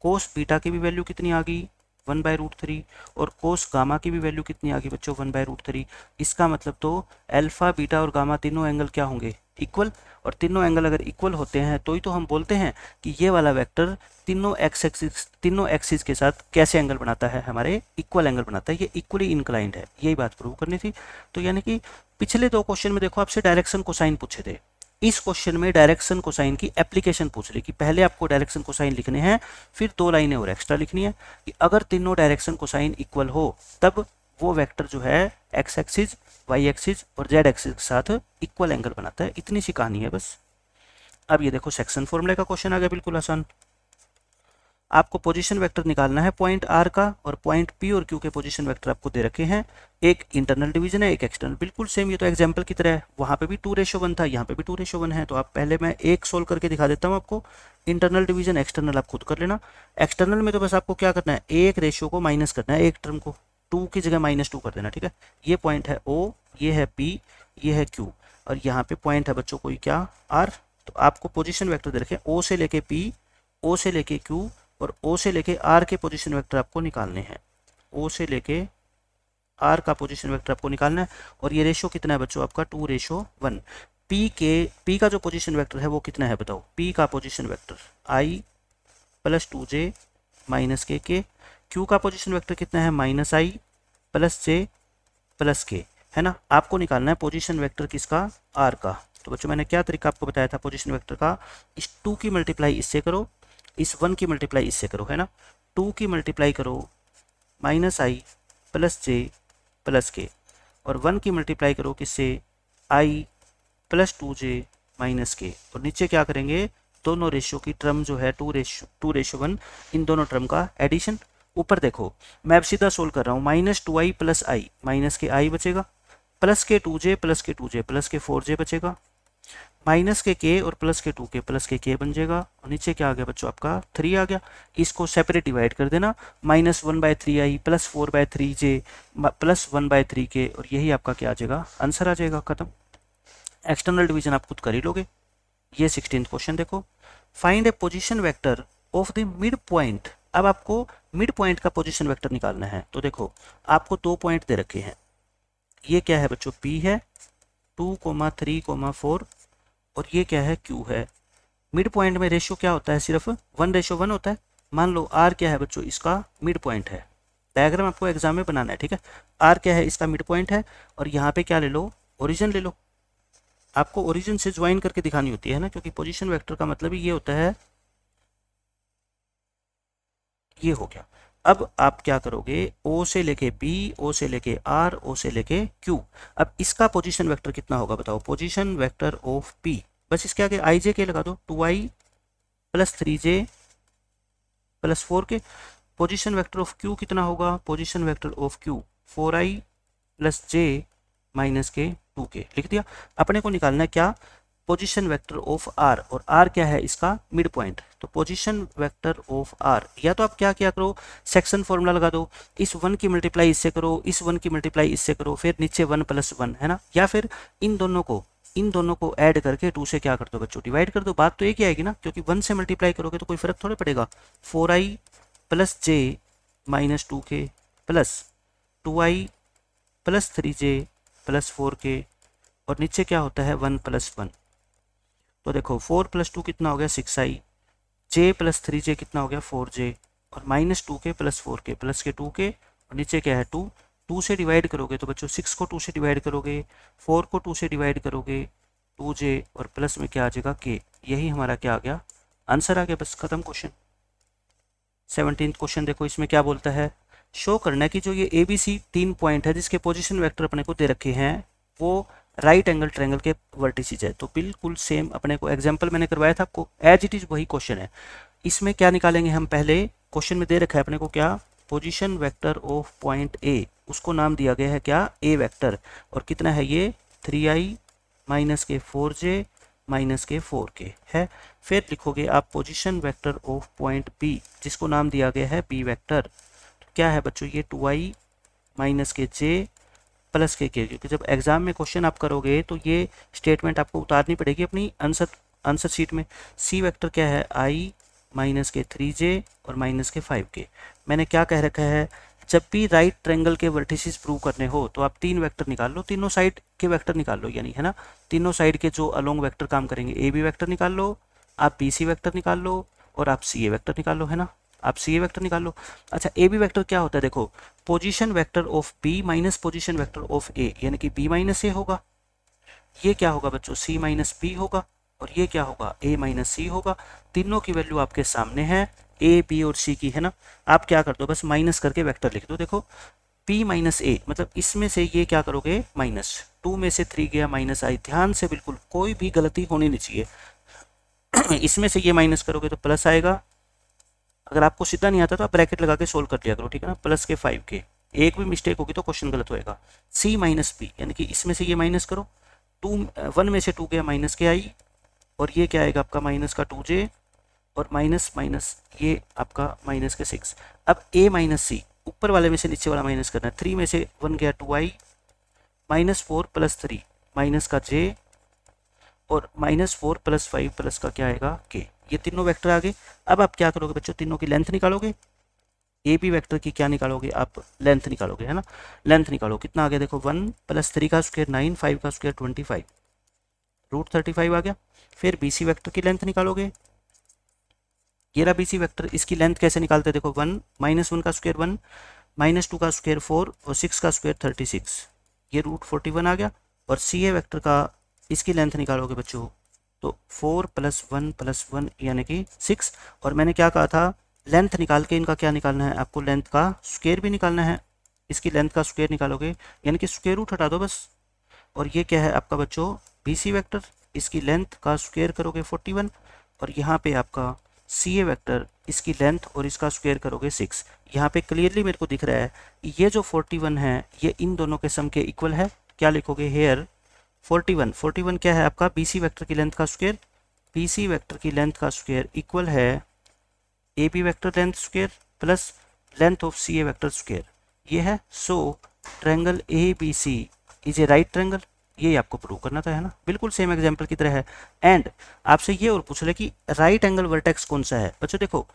cos beta की भी वैल्यू कितनी आ गई वन बाई रूट थ्री और कोस गामा की भी वैल्यू कितनी आ गई बच्चों वन बाई रूट थ्री इसका मतलब तो अल्फ़ा बीटा और गामा तीनों एंगल क्या होंगे इक्वल और तीनों एंगल अगर इक्वल होते हैं तो ही तो हम बोलते हैं कि ये वाला वेक्टर तीनों एक्स एक्सिस तीनों एक्सिस के साथ कैसे एंगल बनाता है हमारे इक्वल एंगल बनाता है ये इक्वली इंक्लाइंड है यही बात प्रूव करनी थी तो यानी कि पिछले दो क्वेश्चन में देखो आपसे डायरेक्शन कोसाइन पूछे थे इस क्वेश्चन में डायरेक्शन कोसाइन की एप्लीकेशन पूछ रही कि पहले आपको डायरेक्शन कोसाइन लिखने हैं फिर दो लाइनें और एक्स्ट्रा लिखनी है कि अगर तीनों डायरेक्शन कोसाइन इक्वल हो तब वो वेक्टर जो है एक्स एक्सिस वाई एक्सिस और जेड एक्सिस के साथ इक्वल एंगल बनाता है इतनी सी कहानी है बस अब ये देखो सेक्शन फॉर्मूले का क्वेश्चन आ गया बिल्कुल आसान आपको पोजीशन वेक्टर निकालना है पॉइंट आर का और पॉइंट पी और क्यू के पोजीशन वेक्टर आपको दे रखे हैं एक इंटरनल डिवीजन है एक एक्सटर्नल बिल्कुल सेम ये तो एग्जांपल की तरह है वहाँ पे भी टू रेशो वन था यहाँ पे भी टू रेशो वन है तो आप पहले मैं एक सोल्व करके दिखा देता हूँ आपको इंटरनल डिवीजन एक्सटर्नल आप खुद कर लेना एक्सटर्नल में तो बस आपको क्या करना है एक रेशो को माइनस करना है एक टर्म को टू की जगह माइनस टू कर देना ठीक है ये पॉइंट है ओ ये है पी ये है क्यू और यहाँ पे पॉइंट है बच्चों को क्या आर तो आपको पोजिशन वैक्टर दे रखे ओ से लेके पी ओ से लेके क्यू और ओ से लेके आर के पोजीशन वेक्टर आपको निकालने हैं ओ से लेके आर का पोजीशन वेक्टर आपको निकालना है और ये रेशो कितना है बच्चों आपका टू रेशो वन पी के पी का जो पोजीशन वेक्टर है वो कितना है बताओ पी का position vector i plus two j minus k के क्यू का पोजीशन वेक्टर कितना है minus i plus j plus k है ना आपको निकालना है पोजीशन वेक्टर किसका आर का तो बच्चों मैंने क्या तरीका आपको बताया था पोजीशन वेक्टर का इस टू की मल्टीप्लाई इससे करो इस वन की मल्टीप्लाई इससे करो है ना टू की मल्टीप्लाई करो minus i plus j plus k और वन की मल्टीप्लाई करो किससे i plus two j minus k और नीचे क्या करेंगे दोनों रेशियो की टर्म जो है two ratio two ratio one इन दोनों टर्म का एडिशन ऊपर देखो मैं अब सीधा सोल्व कर रहा हूँ minus two i plus i minus k i बचेगा plus k two j plus k two j plus k four j बचेगा माइनस के के और plus k two k plus के के बन जाएगा और नीचे क्या आ गया बच्चों आपका थ्री आ गया इसको सेपरेट डिवाइड कर देना minus one by three i plus four by three j plus one by three k और यही आपका क्या आ जाएगा आंसर आ जाएगा खत्म एक्सटर्नल डिवीजन आप खुद कर ही लोगे ये सिक्सटीन क्वेश्चन देखो find a position vector of the mid point अब आपको मिड पॉइंट का पोजिशन वैक्टर निकालना है तो देखो आपको दो पॉइंट दे रखे हैं ये क्या है बच्चों पी है two comma three comma four और ये क्या है क्यू है मिड पॉइंट में रेशियो क्या होता है सिर्फ वन रेशियो वन होता है मान लो आर क्या है बच्चों इसका मिड पॉइंट है डायग्राम आपको एग्जाम में बनाना है ठीक है आर क्या है इसका मिड पॉइंट है और यहाँ पे क्या ले लो ओरिजिन ले लो आपको ओरिजिन से ज्वाइन करके दिखानी होती है ना क्योंकि पोजिशन वैक्टर का मतलब ये होता है ये हो गया अब आप क्या करोगे ओ से लेके पी ओ से लेके आर ओ से लेके क्यू अब इसका पोजीशन वेक्टर कितना होगा बताओ पोजीशन वेक्टर ऑफ पी बस इसके आगे आई जे के लगा दो two i plus three j plus four k position vector of Q कितना होगा position vector of Q four i plus j minus के टू के लिख दिया अपने को निकालना है क्या पोजिशन वैक्टर ऑफ आर और आर क्या है इसका मिड पॉइंट तो पोजिशन वैक्टर ऑफ आर या तो आप क्या क्या करो सेक्शन फॉर्मूला लगा दो इस वन की मल्टीप्लाई इससे करो इस वन की मल्टीप्लाई इससे करो फिर नीचे वन प्लस वन है ना या फिर इन दोनों को इन दोनों को ऐड करके टू से क्या कर दो बच्चों डिवाइड कर दो बात तो एक ही आएगी ना क्योंकि वन से मल्टीप्लाई करोगे तो कोई फर्क थोड़ा पड़ेगा four i plus j minus two k plus two i plus three j plus four k और नीचे क्या होता है वन प्लस वन तो देखो फोर प्लस टू कितना हो गया six i j plus three j कितना हो गया फोर जे और minus two k plus four k plus k two k और नीचे क्या है टू टू से डिवाइड करोगे तो बच्चों सिक्स को टू से डिवाइड करोगे फोर को टू से डिवाइड करोगे टू जे और प्लस में क्या आ जाएगा के यही हमारा क्या आ गया आंसर आ गया बस खत्म क्वेश्चन सेवनटीन क्वेश्चन देखो इसमें क्या बोलता है शो करना है कि जो ये ए बी सी तीन पॉइंट है जिसके पोजिशन वैक्टर अपने को दे रखे हैं वो राइट एंगल ट्रैंगल के वर्टिसज है तो बिल्कुल सेम अपने को एग्जाम्पल मैंने करवाया था आपको एज इट इज़ वही क्वेश्चन है इसमें क्या निकालेंगे हम पहले क्वेश्चन में दे रखा है अपने को क्या position vector of point A उसको नाम दिया गया है क्या ए वैक्टर और कितना है ये थ्री आई माइनस के फोर जे माइनस के फोर के है फिर लिखोगे आप position vector of point B जिसको नाम दिया गया है बी वैक्टर क्या है बच्चों ये टू आई माइनस के जे प्लस के के क्योंकि जब एग्ज़ाम में क्वेश्चन आप करोगे तो ये स्टेटमेंट आपको उतारनी पड़ेगी अपनी आंसर आंसर शीट में सी वेक्टर क्या है आई माइनस के थ्री जे और माइनस के फाइव के मैंने क्या कह रखा है जब भी राइट ट्रेंगल के वर्टिसेस प्रूव करने हो तो आप तीन वेक्टर निकाल लो तीनों साइड के वेक्टर निकाल लो यानी है ना तीनों साइड के जो अलोंग वेक्टर काम करेंगे ए बी वैक्टर निकाल लो आप बी सी वैक्टर निकाल लो और आप सी ए वैक्टर निकाल लो है ना आप सी ए वैक्टर निकाल लो अच्छा ए बी वैक्टर क्या होता है देखो position vector of B minus position vector of A यानी कि बी माइनस ए होगा ये क्या होगा बच्चों सी माइनस बी होगा और ये क्या होगा ए माइनस सी होगा तीनों की वैल्यू आपके सामने है ए बी और सी की है ना आप क्या कर दो बस माइनस करके वैक्टर लिख दो देखो पी माइनस ए मतलब इसमें से ये क्या करोगे माइनस टू में से थ्री गया माइनस आई ध्यान से बिल्कुल कोई भी गलती होनी नहीं चाहिए इसमें से ये माइनस करोगे तो प्लस आएगा अगर आपको सीधा नहीं आता तो आप ब्रैकेट लगा के सोल्व कर लिया करो ठीक है ना प्लस के फाइव के एक भी मिस्टेक होगी तो क्वेश्चन गलत होएगा सी माइनस बी यानी कि इसमें से ये माइनस करो टू वन में से टू गया माइनस के आई और ये क्या आएगा आपका माइनस का टू जे और माइनस माइनस ये आपका माइनस के सिक्स अब ए माइनस सी ऊपर वाले में से नीचे वाला माइनस करना है थ्री में से वन गया two i minus four plus three minus का जे और minus four plus five plus का क्या आएगा के ये तीनों वैक्टर आ गए अब आप क्या करोगे बच्चों तीनों की लेंथ निकालोगे ए बी वैक्टर की क्या निकालोगे आप लेंथ निकालोगे है ना लेंथ निकालो कितना आ गया देखो वन प्लस थ्री का स्क्वेयर नाइन फाइव का square twenty five root thirty five आ गया फिर बी सी वैक्टर की लेंथ निकालोगे ये रहा बी सी वैक्टर इसकी लेंथ कैसे निकालते देखो वन माइनस वन का स्क्वेयर वन माइनस टू का स्क्वेयर फोर और सिक्स का स्क्वेयर थर्टी सिक्स ये रूट फोर्टी वन आ गया और सी ए वैक्टर का इसकी लेंथ निकालोगे बच्चों तो four plus one plus one यानी कि सिक्स और मैंने क्या कहा था लेंथ निकाल के इनका क्या निकालना है आपको लेंथ का स्क्वेयर भी निकालना है इसकी लेंथ का स्क्वेयर निकालोगे यानी कि स्क्वेयर रूट हटा दो बस और ये क्या है आपका बच्चों बी सी वैक्टर इसकी लेंथ का स्क्वेयर करोगे फोर्टी वन और यहाँ पे आपका सी ए वैक्टर इसकी लेंथ और इसका स्क्वेयर करोगे सिक्स यहाँ पे क्लियरली मेरे को दिख रहा है ये जो फोर्टी वन है ये इन दोनों के सम के इक्वल है क्या लिखोगे here forty one forty one क्या है आपका बी सी वैक्टर की लेंथ का स्क्वेयर बी सी वैक्टर की लेंथ का स्क्वेयर इक्वल है A B vector length square plus length of C A vector square ये है so triangle A B C is a right triangle ये आपको प्रूव करना था है ना बिल्कुल सेम एग्जाम्पल की तरह है एंड आपसे ये और पूछ ले कि राइट एंगल वर्टेक्स कौन सा है बच्चों देखो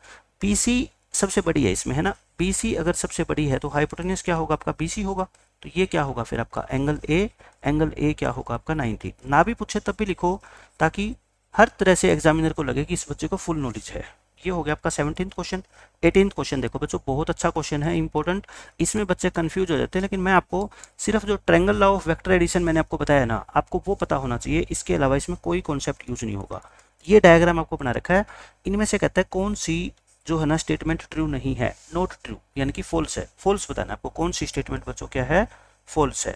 बी सी सबसे बड़ी है इसमें है ना बी सी अगर सबसे बड़ी है तो हाइपोटेनियस क्या होगा आपका बी सी होगा तो ये क्या होगा फिर आपका एंगल ए एंगल ए क्या होगा आपका 90 ना भी पूछे तब भी लिखो ताकि हर तरह से एग्जामिनर को लगे कि इस बच्चे को फुल नॉलेज है ये हो गया आपका सेवनटीन क्वेश्चन एटीन क्वेश्चन देखो बच्चों बहुत अच्छा क्वेश्चन है इंपॉर्टेंट इसमें बच्चे कंफ्यूज हो जाते हैं लेकिन मैं आपको सिर्फ जो triangle law of vector addition मैंने आपको बताया ना आपको वो पता होना चाहिए इसके अलावा इसमें कोई कॉन्सेप्ट यूज नहीं होगा ये डायग्राम आपको बना रखा है इनमें से कहता है कौन सी जो है ना स्टेटमेंट ट्रू नहीं है नॉट ट्रू यानी कि फॉल्स है फॉल्स बताना आपको कौन सी स्टेटमेंट बच्चों क्या है फॉल्स है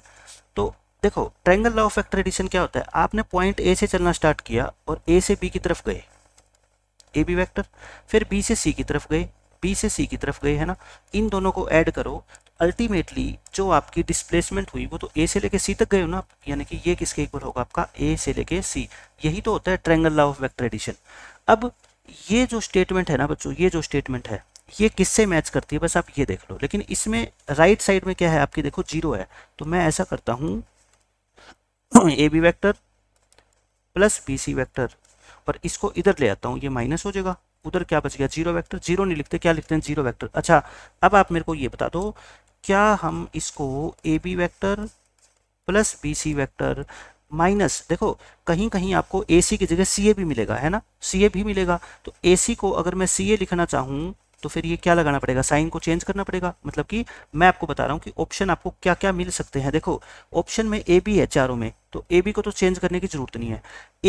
तो देखो triangle law of vector addition क्या होता है आपने पॉइंट ए से चलना स्टार्ट किया और ए से बी की तरफ गए ए बी वैक्टर फिर बी से सी की तरफ गए बी से सी की तरफ गए है ना इन दोनों को ऐड करो अल्टीमेटली जो आपकी डिस्प्लेसमेंट हुई वो तो ए से लेके सी तक गए हो ना यानी कि ये किसके इक्वल होगा आपका ए से लेके सी यही तो होता है triangle law of vector addition अब ये जो स्टेटमेंट है ना बच्चों ये जो स्टेटमेंट है ये किससे मैच करती है बस आप ये देख लो लेकिन इसमें राइट साइड में क्या है आपकी देखो जीरो है तो मैं ऐसा करता हूँ A B vector plus B C vector और इसको इधर ले आता हूँ ये माइनस हो जाएगा उधर क्या बच गया जीरो वैक्टर जीरो नहीं लिखते क्या लिखते हैं जीरो वैक्टर अच्छा अब आप मेरे को ये बता दो क्या हम इसको A B vector plus B C vector minus देखो कहीं कहीं आपको ए की जगह सी भी मिलेगा है ना सी भी मिलेगा तो ए को अगर मैं सी लिखना चाहूँ तो फिर ये क्या लगाना पड़ेगा साइन को चेंज करना पड़ेगा मतलब कि मैं आपको बता रहा हूँ कि ऑप्शन आपको क्या क्या मिल सकते हैं देखो ऑप्शन में ए बी है चारों में तो ए बी को तो चेंज करने की जरूरत नहीं है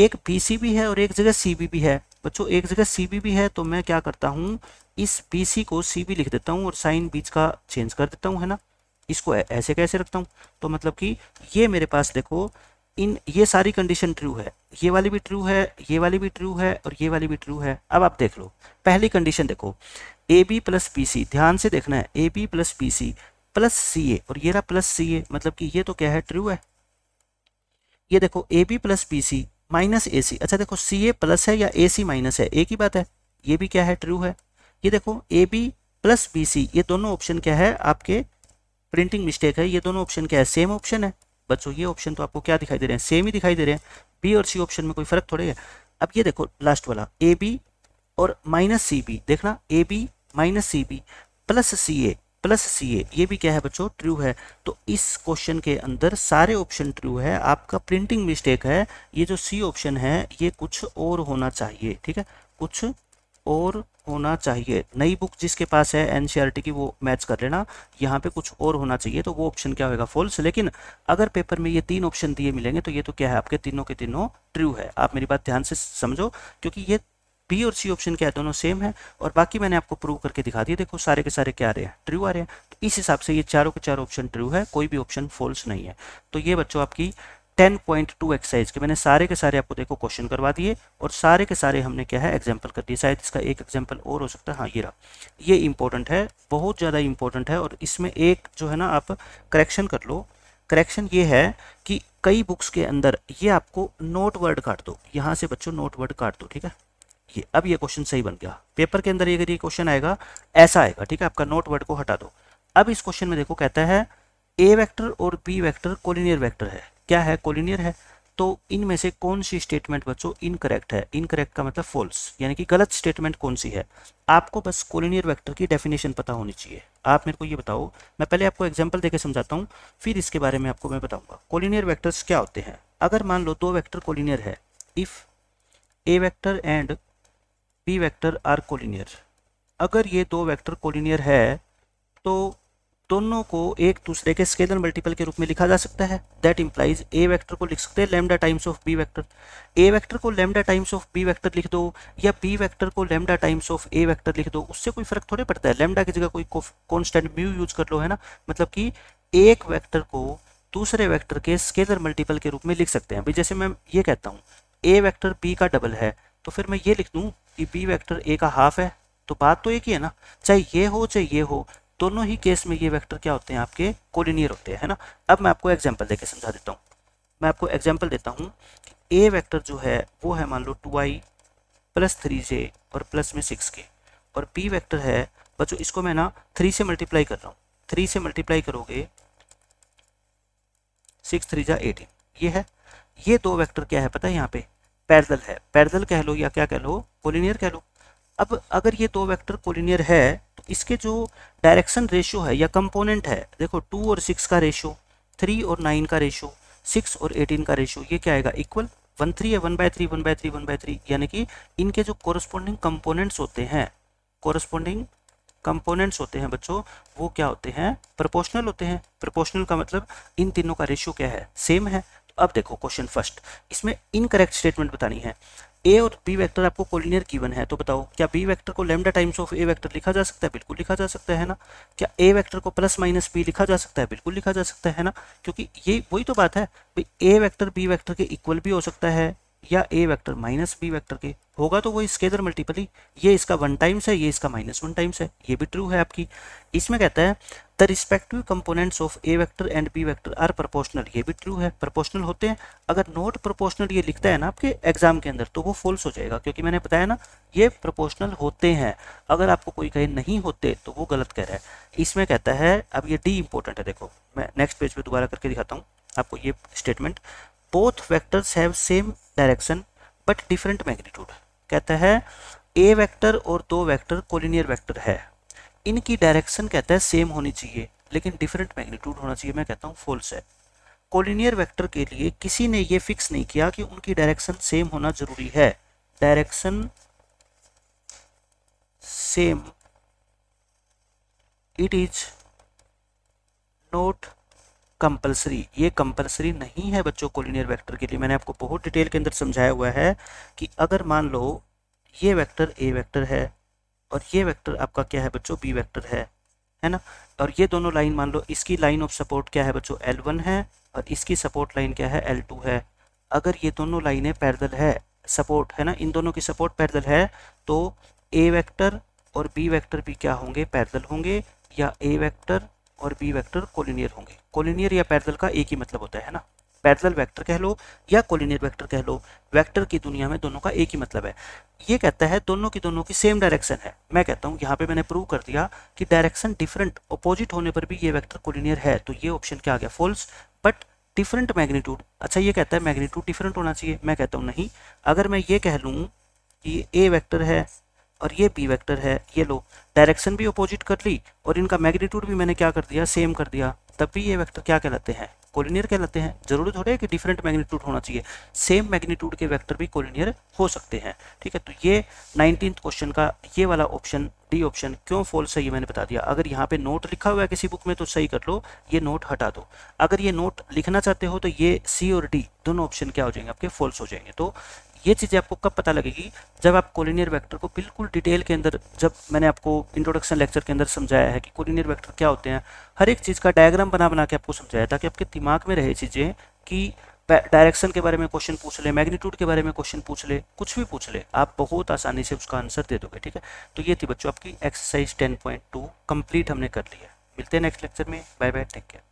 एक बी सी भी है और एक जगह सी बी भी है बच्चों एक जगह सी बी भी है तो मैं क्या करता हूँ इस बी सी को सी बी लिख देता हूँ और साइन बीच का चेंज कर देता हूँ है ना इसको ऐसे कैसे रखता हूँ तो मतलब कि ये मेरे पास देखो इन ये सारी कंडीशन ट्रू है ये वाली भी ट्रू है ये वाली भी ट्रू है और ये वाली भी ट्रू है अब आप देख लो पहली कंडीशन देखो A B plus P C ध्यान से देखना है A B plus P C plus C A और ये रहा प्लस सी ए मतलब कि ये तो क्या है ट्रू है ये देखो A B plus P C minus A C अच्छा देखो सी ए प्लस है या ए सी माइनस है एक ही बात है ये भी क्या है ट्रू है ये देखो A B plus B C ये दोनों ऑप्शन क्या है आपके प्रिंटिंग मिस्टेक है ये दोनों ऑप्शन क्या है सेम ऑप्शन है बच्चों ये ऑप्शन तो आपको क्या दिखाई दे रहे हैं सेम ही दिखाई दे रहे हैं बी और सी ऑप्शन में कोई फर्क थोड़ी है अब ये देखो लास्ट वाला ए बी और माइनस सी बी देखना A B minus C B plus C A plus C A ये भी क्या है बच्चों ट्रू है तो इस क्वेश्चन के अंदर सारे ऑप्शन ट्रू है आपका प्रिंटिंग मिस्टेक है ये जो सी ऑप्शन है ये कुछ और होना चाहिए ठीक है कुछ और होना चाहिए नई बुक जिसके पास है एन e की वो मैच कर लेना यहाँ पे कुछ और होना चाहिए तो वो ऑप्शन क्या होगा फॉल्स लेकिन अगर पेपर में ये तीन ऑप्शन दिए मिलेंगे तो ये तो क्या है आपके तीनों के तीनों ट्रू है आप मेरी बात ध्यान से समझो क्योंकि ये बी और सी ऑप्शन क्या है दोनों सेम है और बाकी मैंने आपको प्रूव करके दिखा दिया देखो सारे के सारे क्या आ रहे हैं ट्रू आ रहे हैं तो इस हिसाब से ये चारों के चारों ऑप्शन ट्रू है कोई भी ऑप्शन फॉल्स नहीं है तो ये बच्चों आपकी टेन पॉइंट टू एक्सरसाइज के मैंने सारे के सारे आपको देखो क्वेश्चन करवा दिए और सारे के सारे हमने क्या है एग्जाम्पल कर दिए शायद इसका एक एग्जाम्पल और हो सकता है हाँ ये रहा ये इंपॉर्टेंट है बहुत ज़्यादा इंपॉर्टेंट है और इसमें एक जो है ना आप करेक्शन कर लो करेक्शन ये है कि कई बुक्स के अंदर ये आपको नोट वर्ड काट दो यहाँ से बच्चों नोट वर्ड काट दो ठीक है ये अब ये क्वेश्चन सही बन गया पेपर के अंदर अगर ये क्वेश्चन आएगा ऐसा आएगा ठीक है आपका नोट वर्ड को हटा दो अब इस क्वेश्चन में देखो कहता है ए वेक्टर और बी वेक्टर कोलिनियर वेक्टर है क्या है कोलिनियर है तो इनमें से कौन सी स्टेटमेंट बच्चों इनकरेक्ट है इनकरेक्ट का मतलब फॉल्स यानी कि गलत स्टेटमेंट कौन सी है आपको बस कोलिनियर वेक्टर की डेफिनेशन पता होनी चाहिए आप मेरे को ये बताओ मैं पहले आपको एग्जाम्पल देकर समझाता हूँ फिर इसके बारे में आपको मैं बताऊँगा कोलिनियर वैक्टर्स क्या होते हैं अगर मान लो दो वैक्टर कोलिनियर है if A vector and B vector are collinear अगर ये दो वैक्टर कोलिनियर है तो दोनों को एक दूसरे के स्केलर मल्टीपल के रूप में लिखा जा सकता है दैट इम्प्लाइज ए वेक्टर को लिख सकते हैं lambda times of B vector A vector को lambda times of B vector लिख दो या बी वेक्टर को lambda times of A vector लिख दो उससे कोई फर्क थोड़े पड़ता है लेमडा की जगह कोई कॉन्स्टेंट म्यू यूज कर लो है ना मतलब कि एक वैक्टर को दूसरे वैक्टर के स्केलर मल्टीपल के रूप में लिख सकते हैं अभी जैसे मैं ये कहता हूँ ए वैक्टर बी का डबल है तो फिर मैं ये लिख दूँ कि बी वैक्टर ए का हाफ है तो बात तो एक ही है ना चाहे ये हो चाहे ये हो दोनों ही केस में ये वेक्टर क्या होते हैं आपके कोलिनियर होते हैं है ना अब मैं आपको एग्जाम्पल देकर समझा देता हूँ मैं आपको एग्जाम्पल देता हूँ ए वैक्टर जो है वो है मान लो two i plus three j और प्लस में सिक्स के और बी वैक्टर है बच्चों इसको मैं ना थ्री से मल्टीप्लाई कर रहा हूँ थ्री से मल्टीप्लाई करोगे सिक्स थ्री जा एटीन ये है ये दो वेक्टर क्या है पता है यहाँ पे पैरदल है पैरदल कह लो या क्या कह लो कोलिनियर कह लो अब अगर ये दो वेक्टर कोलिनियर है इसके जो डायरेक्शन रेशो है या कंपोनेंट है देखो टू और सिक्स का रेशो थ्री और नाइन का रेशो सिक्स और एटीन का रेशो ये क्या आएगा इक्वल वन थ्री है one by three one by three one by three यानी कि इनके जो कॉरस्पॉन्डिंग कंपोनेंट्स होते हैं कॉरस्पॉन्डिंग कंपोनेंट्स होते हैं बच्चों वो क्या होते हैं प्रोपोर्शनल होते हैं प्रोपोर्शनल का मतलब इन तीनों का रेशियो क्या है सेम है तो अब देखो क्वेश्चन फर्स्ट इसमें इनकरेक्ट स्टेटमेंट बतानी है ए और बी वेक्टर आपको कोलिनियर गिवन है तो बताओ क्या बी वेक्टर को lambda times of A vector लिखा जा सकता है बिल्कुल लिखा जा सकता है ना क्या ए वेक्टर को प्लस माइनस बी लिखा जा सकता है बिल्कुल लिखा जा सकता है ना क्योंकि ये वही तो बात है भाई ए वेक्टर बी वेक्टर के इक्वल भी हो सकता है या A vector minus B vector के होगा तो वो इसके स्केदर मल्टीपली ये इसका वन टाइम्स है ये इसका माइनस वन टाइम्स है ये भी ट्रू है आपकी इसमें कहता है the respective components of A vector and B vector are proportional ये भी ट्रू है प्रोपोर्शनल होते हैं अगर नॉट प्रोपोर्शनल ये लिखता है ना आपके एग्जाम के अंदर तो वो फॉल्स हो जाएगा क्योंकि मैंने बताया ना ये प्रोपोर्शनल होते हैं अगर आपको कोई कहे नहीं होते तो वो गलत कह रहा है इसमें कहता है अब ये डी इंपॉर्टेंट है देखो मैं नेक्स्ट पेज पर दोबारा करके दिखाता हूँ आपको ये statement both vectors have same direction but different magnitude कहते हैं ए वेक्टर और दो वेक्टर कोलिनियर वेक्टर है इनकी डायरेक्शन कहता है सेम होनी चाहिए लेकिन डिफरेंट मैग्नीट्यूड होना चाहिए मैं कहता हूँ फोल्स है कोलिनियर वेक्टर के लिए किसी ने ये फिक्स नहीं किया कि उनकी डायरेक्शन सेम होना जरूरी है direction same it is not compulsory ये कंपलसरी नहीं है बच्चों कोलिनियर वेक्टर के लिए मैंने आपको बहुत डिटेल के अंदर समझाया हुआ है कि अगर मान लो ये वेक्टर ए वेक्टर है और ये वेक्टर आपका क्या है बच्चों बी वेक्टर है है ना और ये दोनों लाइन मान लो इसकी लाइन ऑफ सपोर्ट क्या है बच्चों एल वन है और इसकी सपोर्ट लाइन क्या है एल टू है अगर ये दोनों लाइनें पैरल है सपोर्ट है ना इन दोनों की सपोर्ट पैदल है तो ए वैक्टर और बी वैक्टर भी क्या होंगे पैदल होंगे या ए वैक्टर और बी वैक्टर कोलिनियर होंगे कोलिनियर या पैरेलल का एक ही मतलब होता है ना पैरेलल वैक्टर कह लो या कोलिनियर वैक्टर कह लो वैक्टर की दुनिया में दोनों का एक ही मतलब है ये कहता है दोनों की दोनों की सेम डायरेक्शन है मैं कहता हूँ यहाँ पे मैंने प्रूव कर दिया कि डायरेक्शन डिफरेंट अपोजिट होने पर भी ये वैक्टर कोलिनियर है तो ये ऑप्शन क्या आ गया फॉल्स बट डिफरेंट मैग्नीट्यूड अच्छा ये कहता है मैग्नीट्यूड डिफरेंट होना चाहिए मैं कहता हूँ नहीं अगर मैं ये कह लूँ कि ए वैक्टर है और ये पी वैक्टर है ये लो डायरेक्शन भी अपोजिट कर ली और इनका मैग्नीट्यूड भी मैंने क्या कर दिया सेम कर दिया तब भी ये वैक्टर क्या कहलाते हैं कोलिनियर कहलाते हैं जरूरी थोड़े कि डिफरेंट मैग्नीट्यूड होना चाहिए सेम मैग्नीट्यूड के वैक्टर भी कोलिनियर हो सकते हैं ठीक है तो ये नाइनटीन क्वेश्चन का ये वाला ऑप्शन डी ऑप्शन क्यों फॉल्स है ये मैंने बता दिया अगर यहाँ पे नोट लिखा हुआ है किसी बुक में तो सही कर लो ये नोट हटा दो अगर ये नोट लिखना चाहते हो तो ये सी और डी दोनों ऑप्शन क्या हो जाएंगे आपके फॉल्स हो जाएंगे तो ये चीज़ें आपको कब पता लगेगी जब आप कोलिनियर वेक्टर को बिल्कुल डिटेल के अंदर जब मैंने आपको इंट्रोडक्शन लेक्चर के अंदर समझाया है कि कोलिनियर वेक्टर क्या होते हैं हर एक चीज़ का डायग्राम बना बना के आपको समझाया ताकि आपके दिमाग में रहे चीज़ें कि डायरेक्शन के बारे में क्वेश्चन पूछ ले मैग्नीट्यूड के बारे में क्वेश्चन पूछ ले कुछ भी पूछ ले आप बहुत आसानी से उसका आंसर दे दोगे ठीक है तो ये थी बच्चों आपकी एक्सरसाइज टू कंप्लीट हमने कर लिया मिलते हैं नेक्स्ट लेक्चर में बाय बाय टेक केयर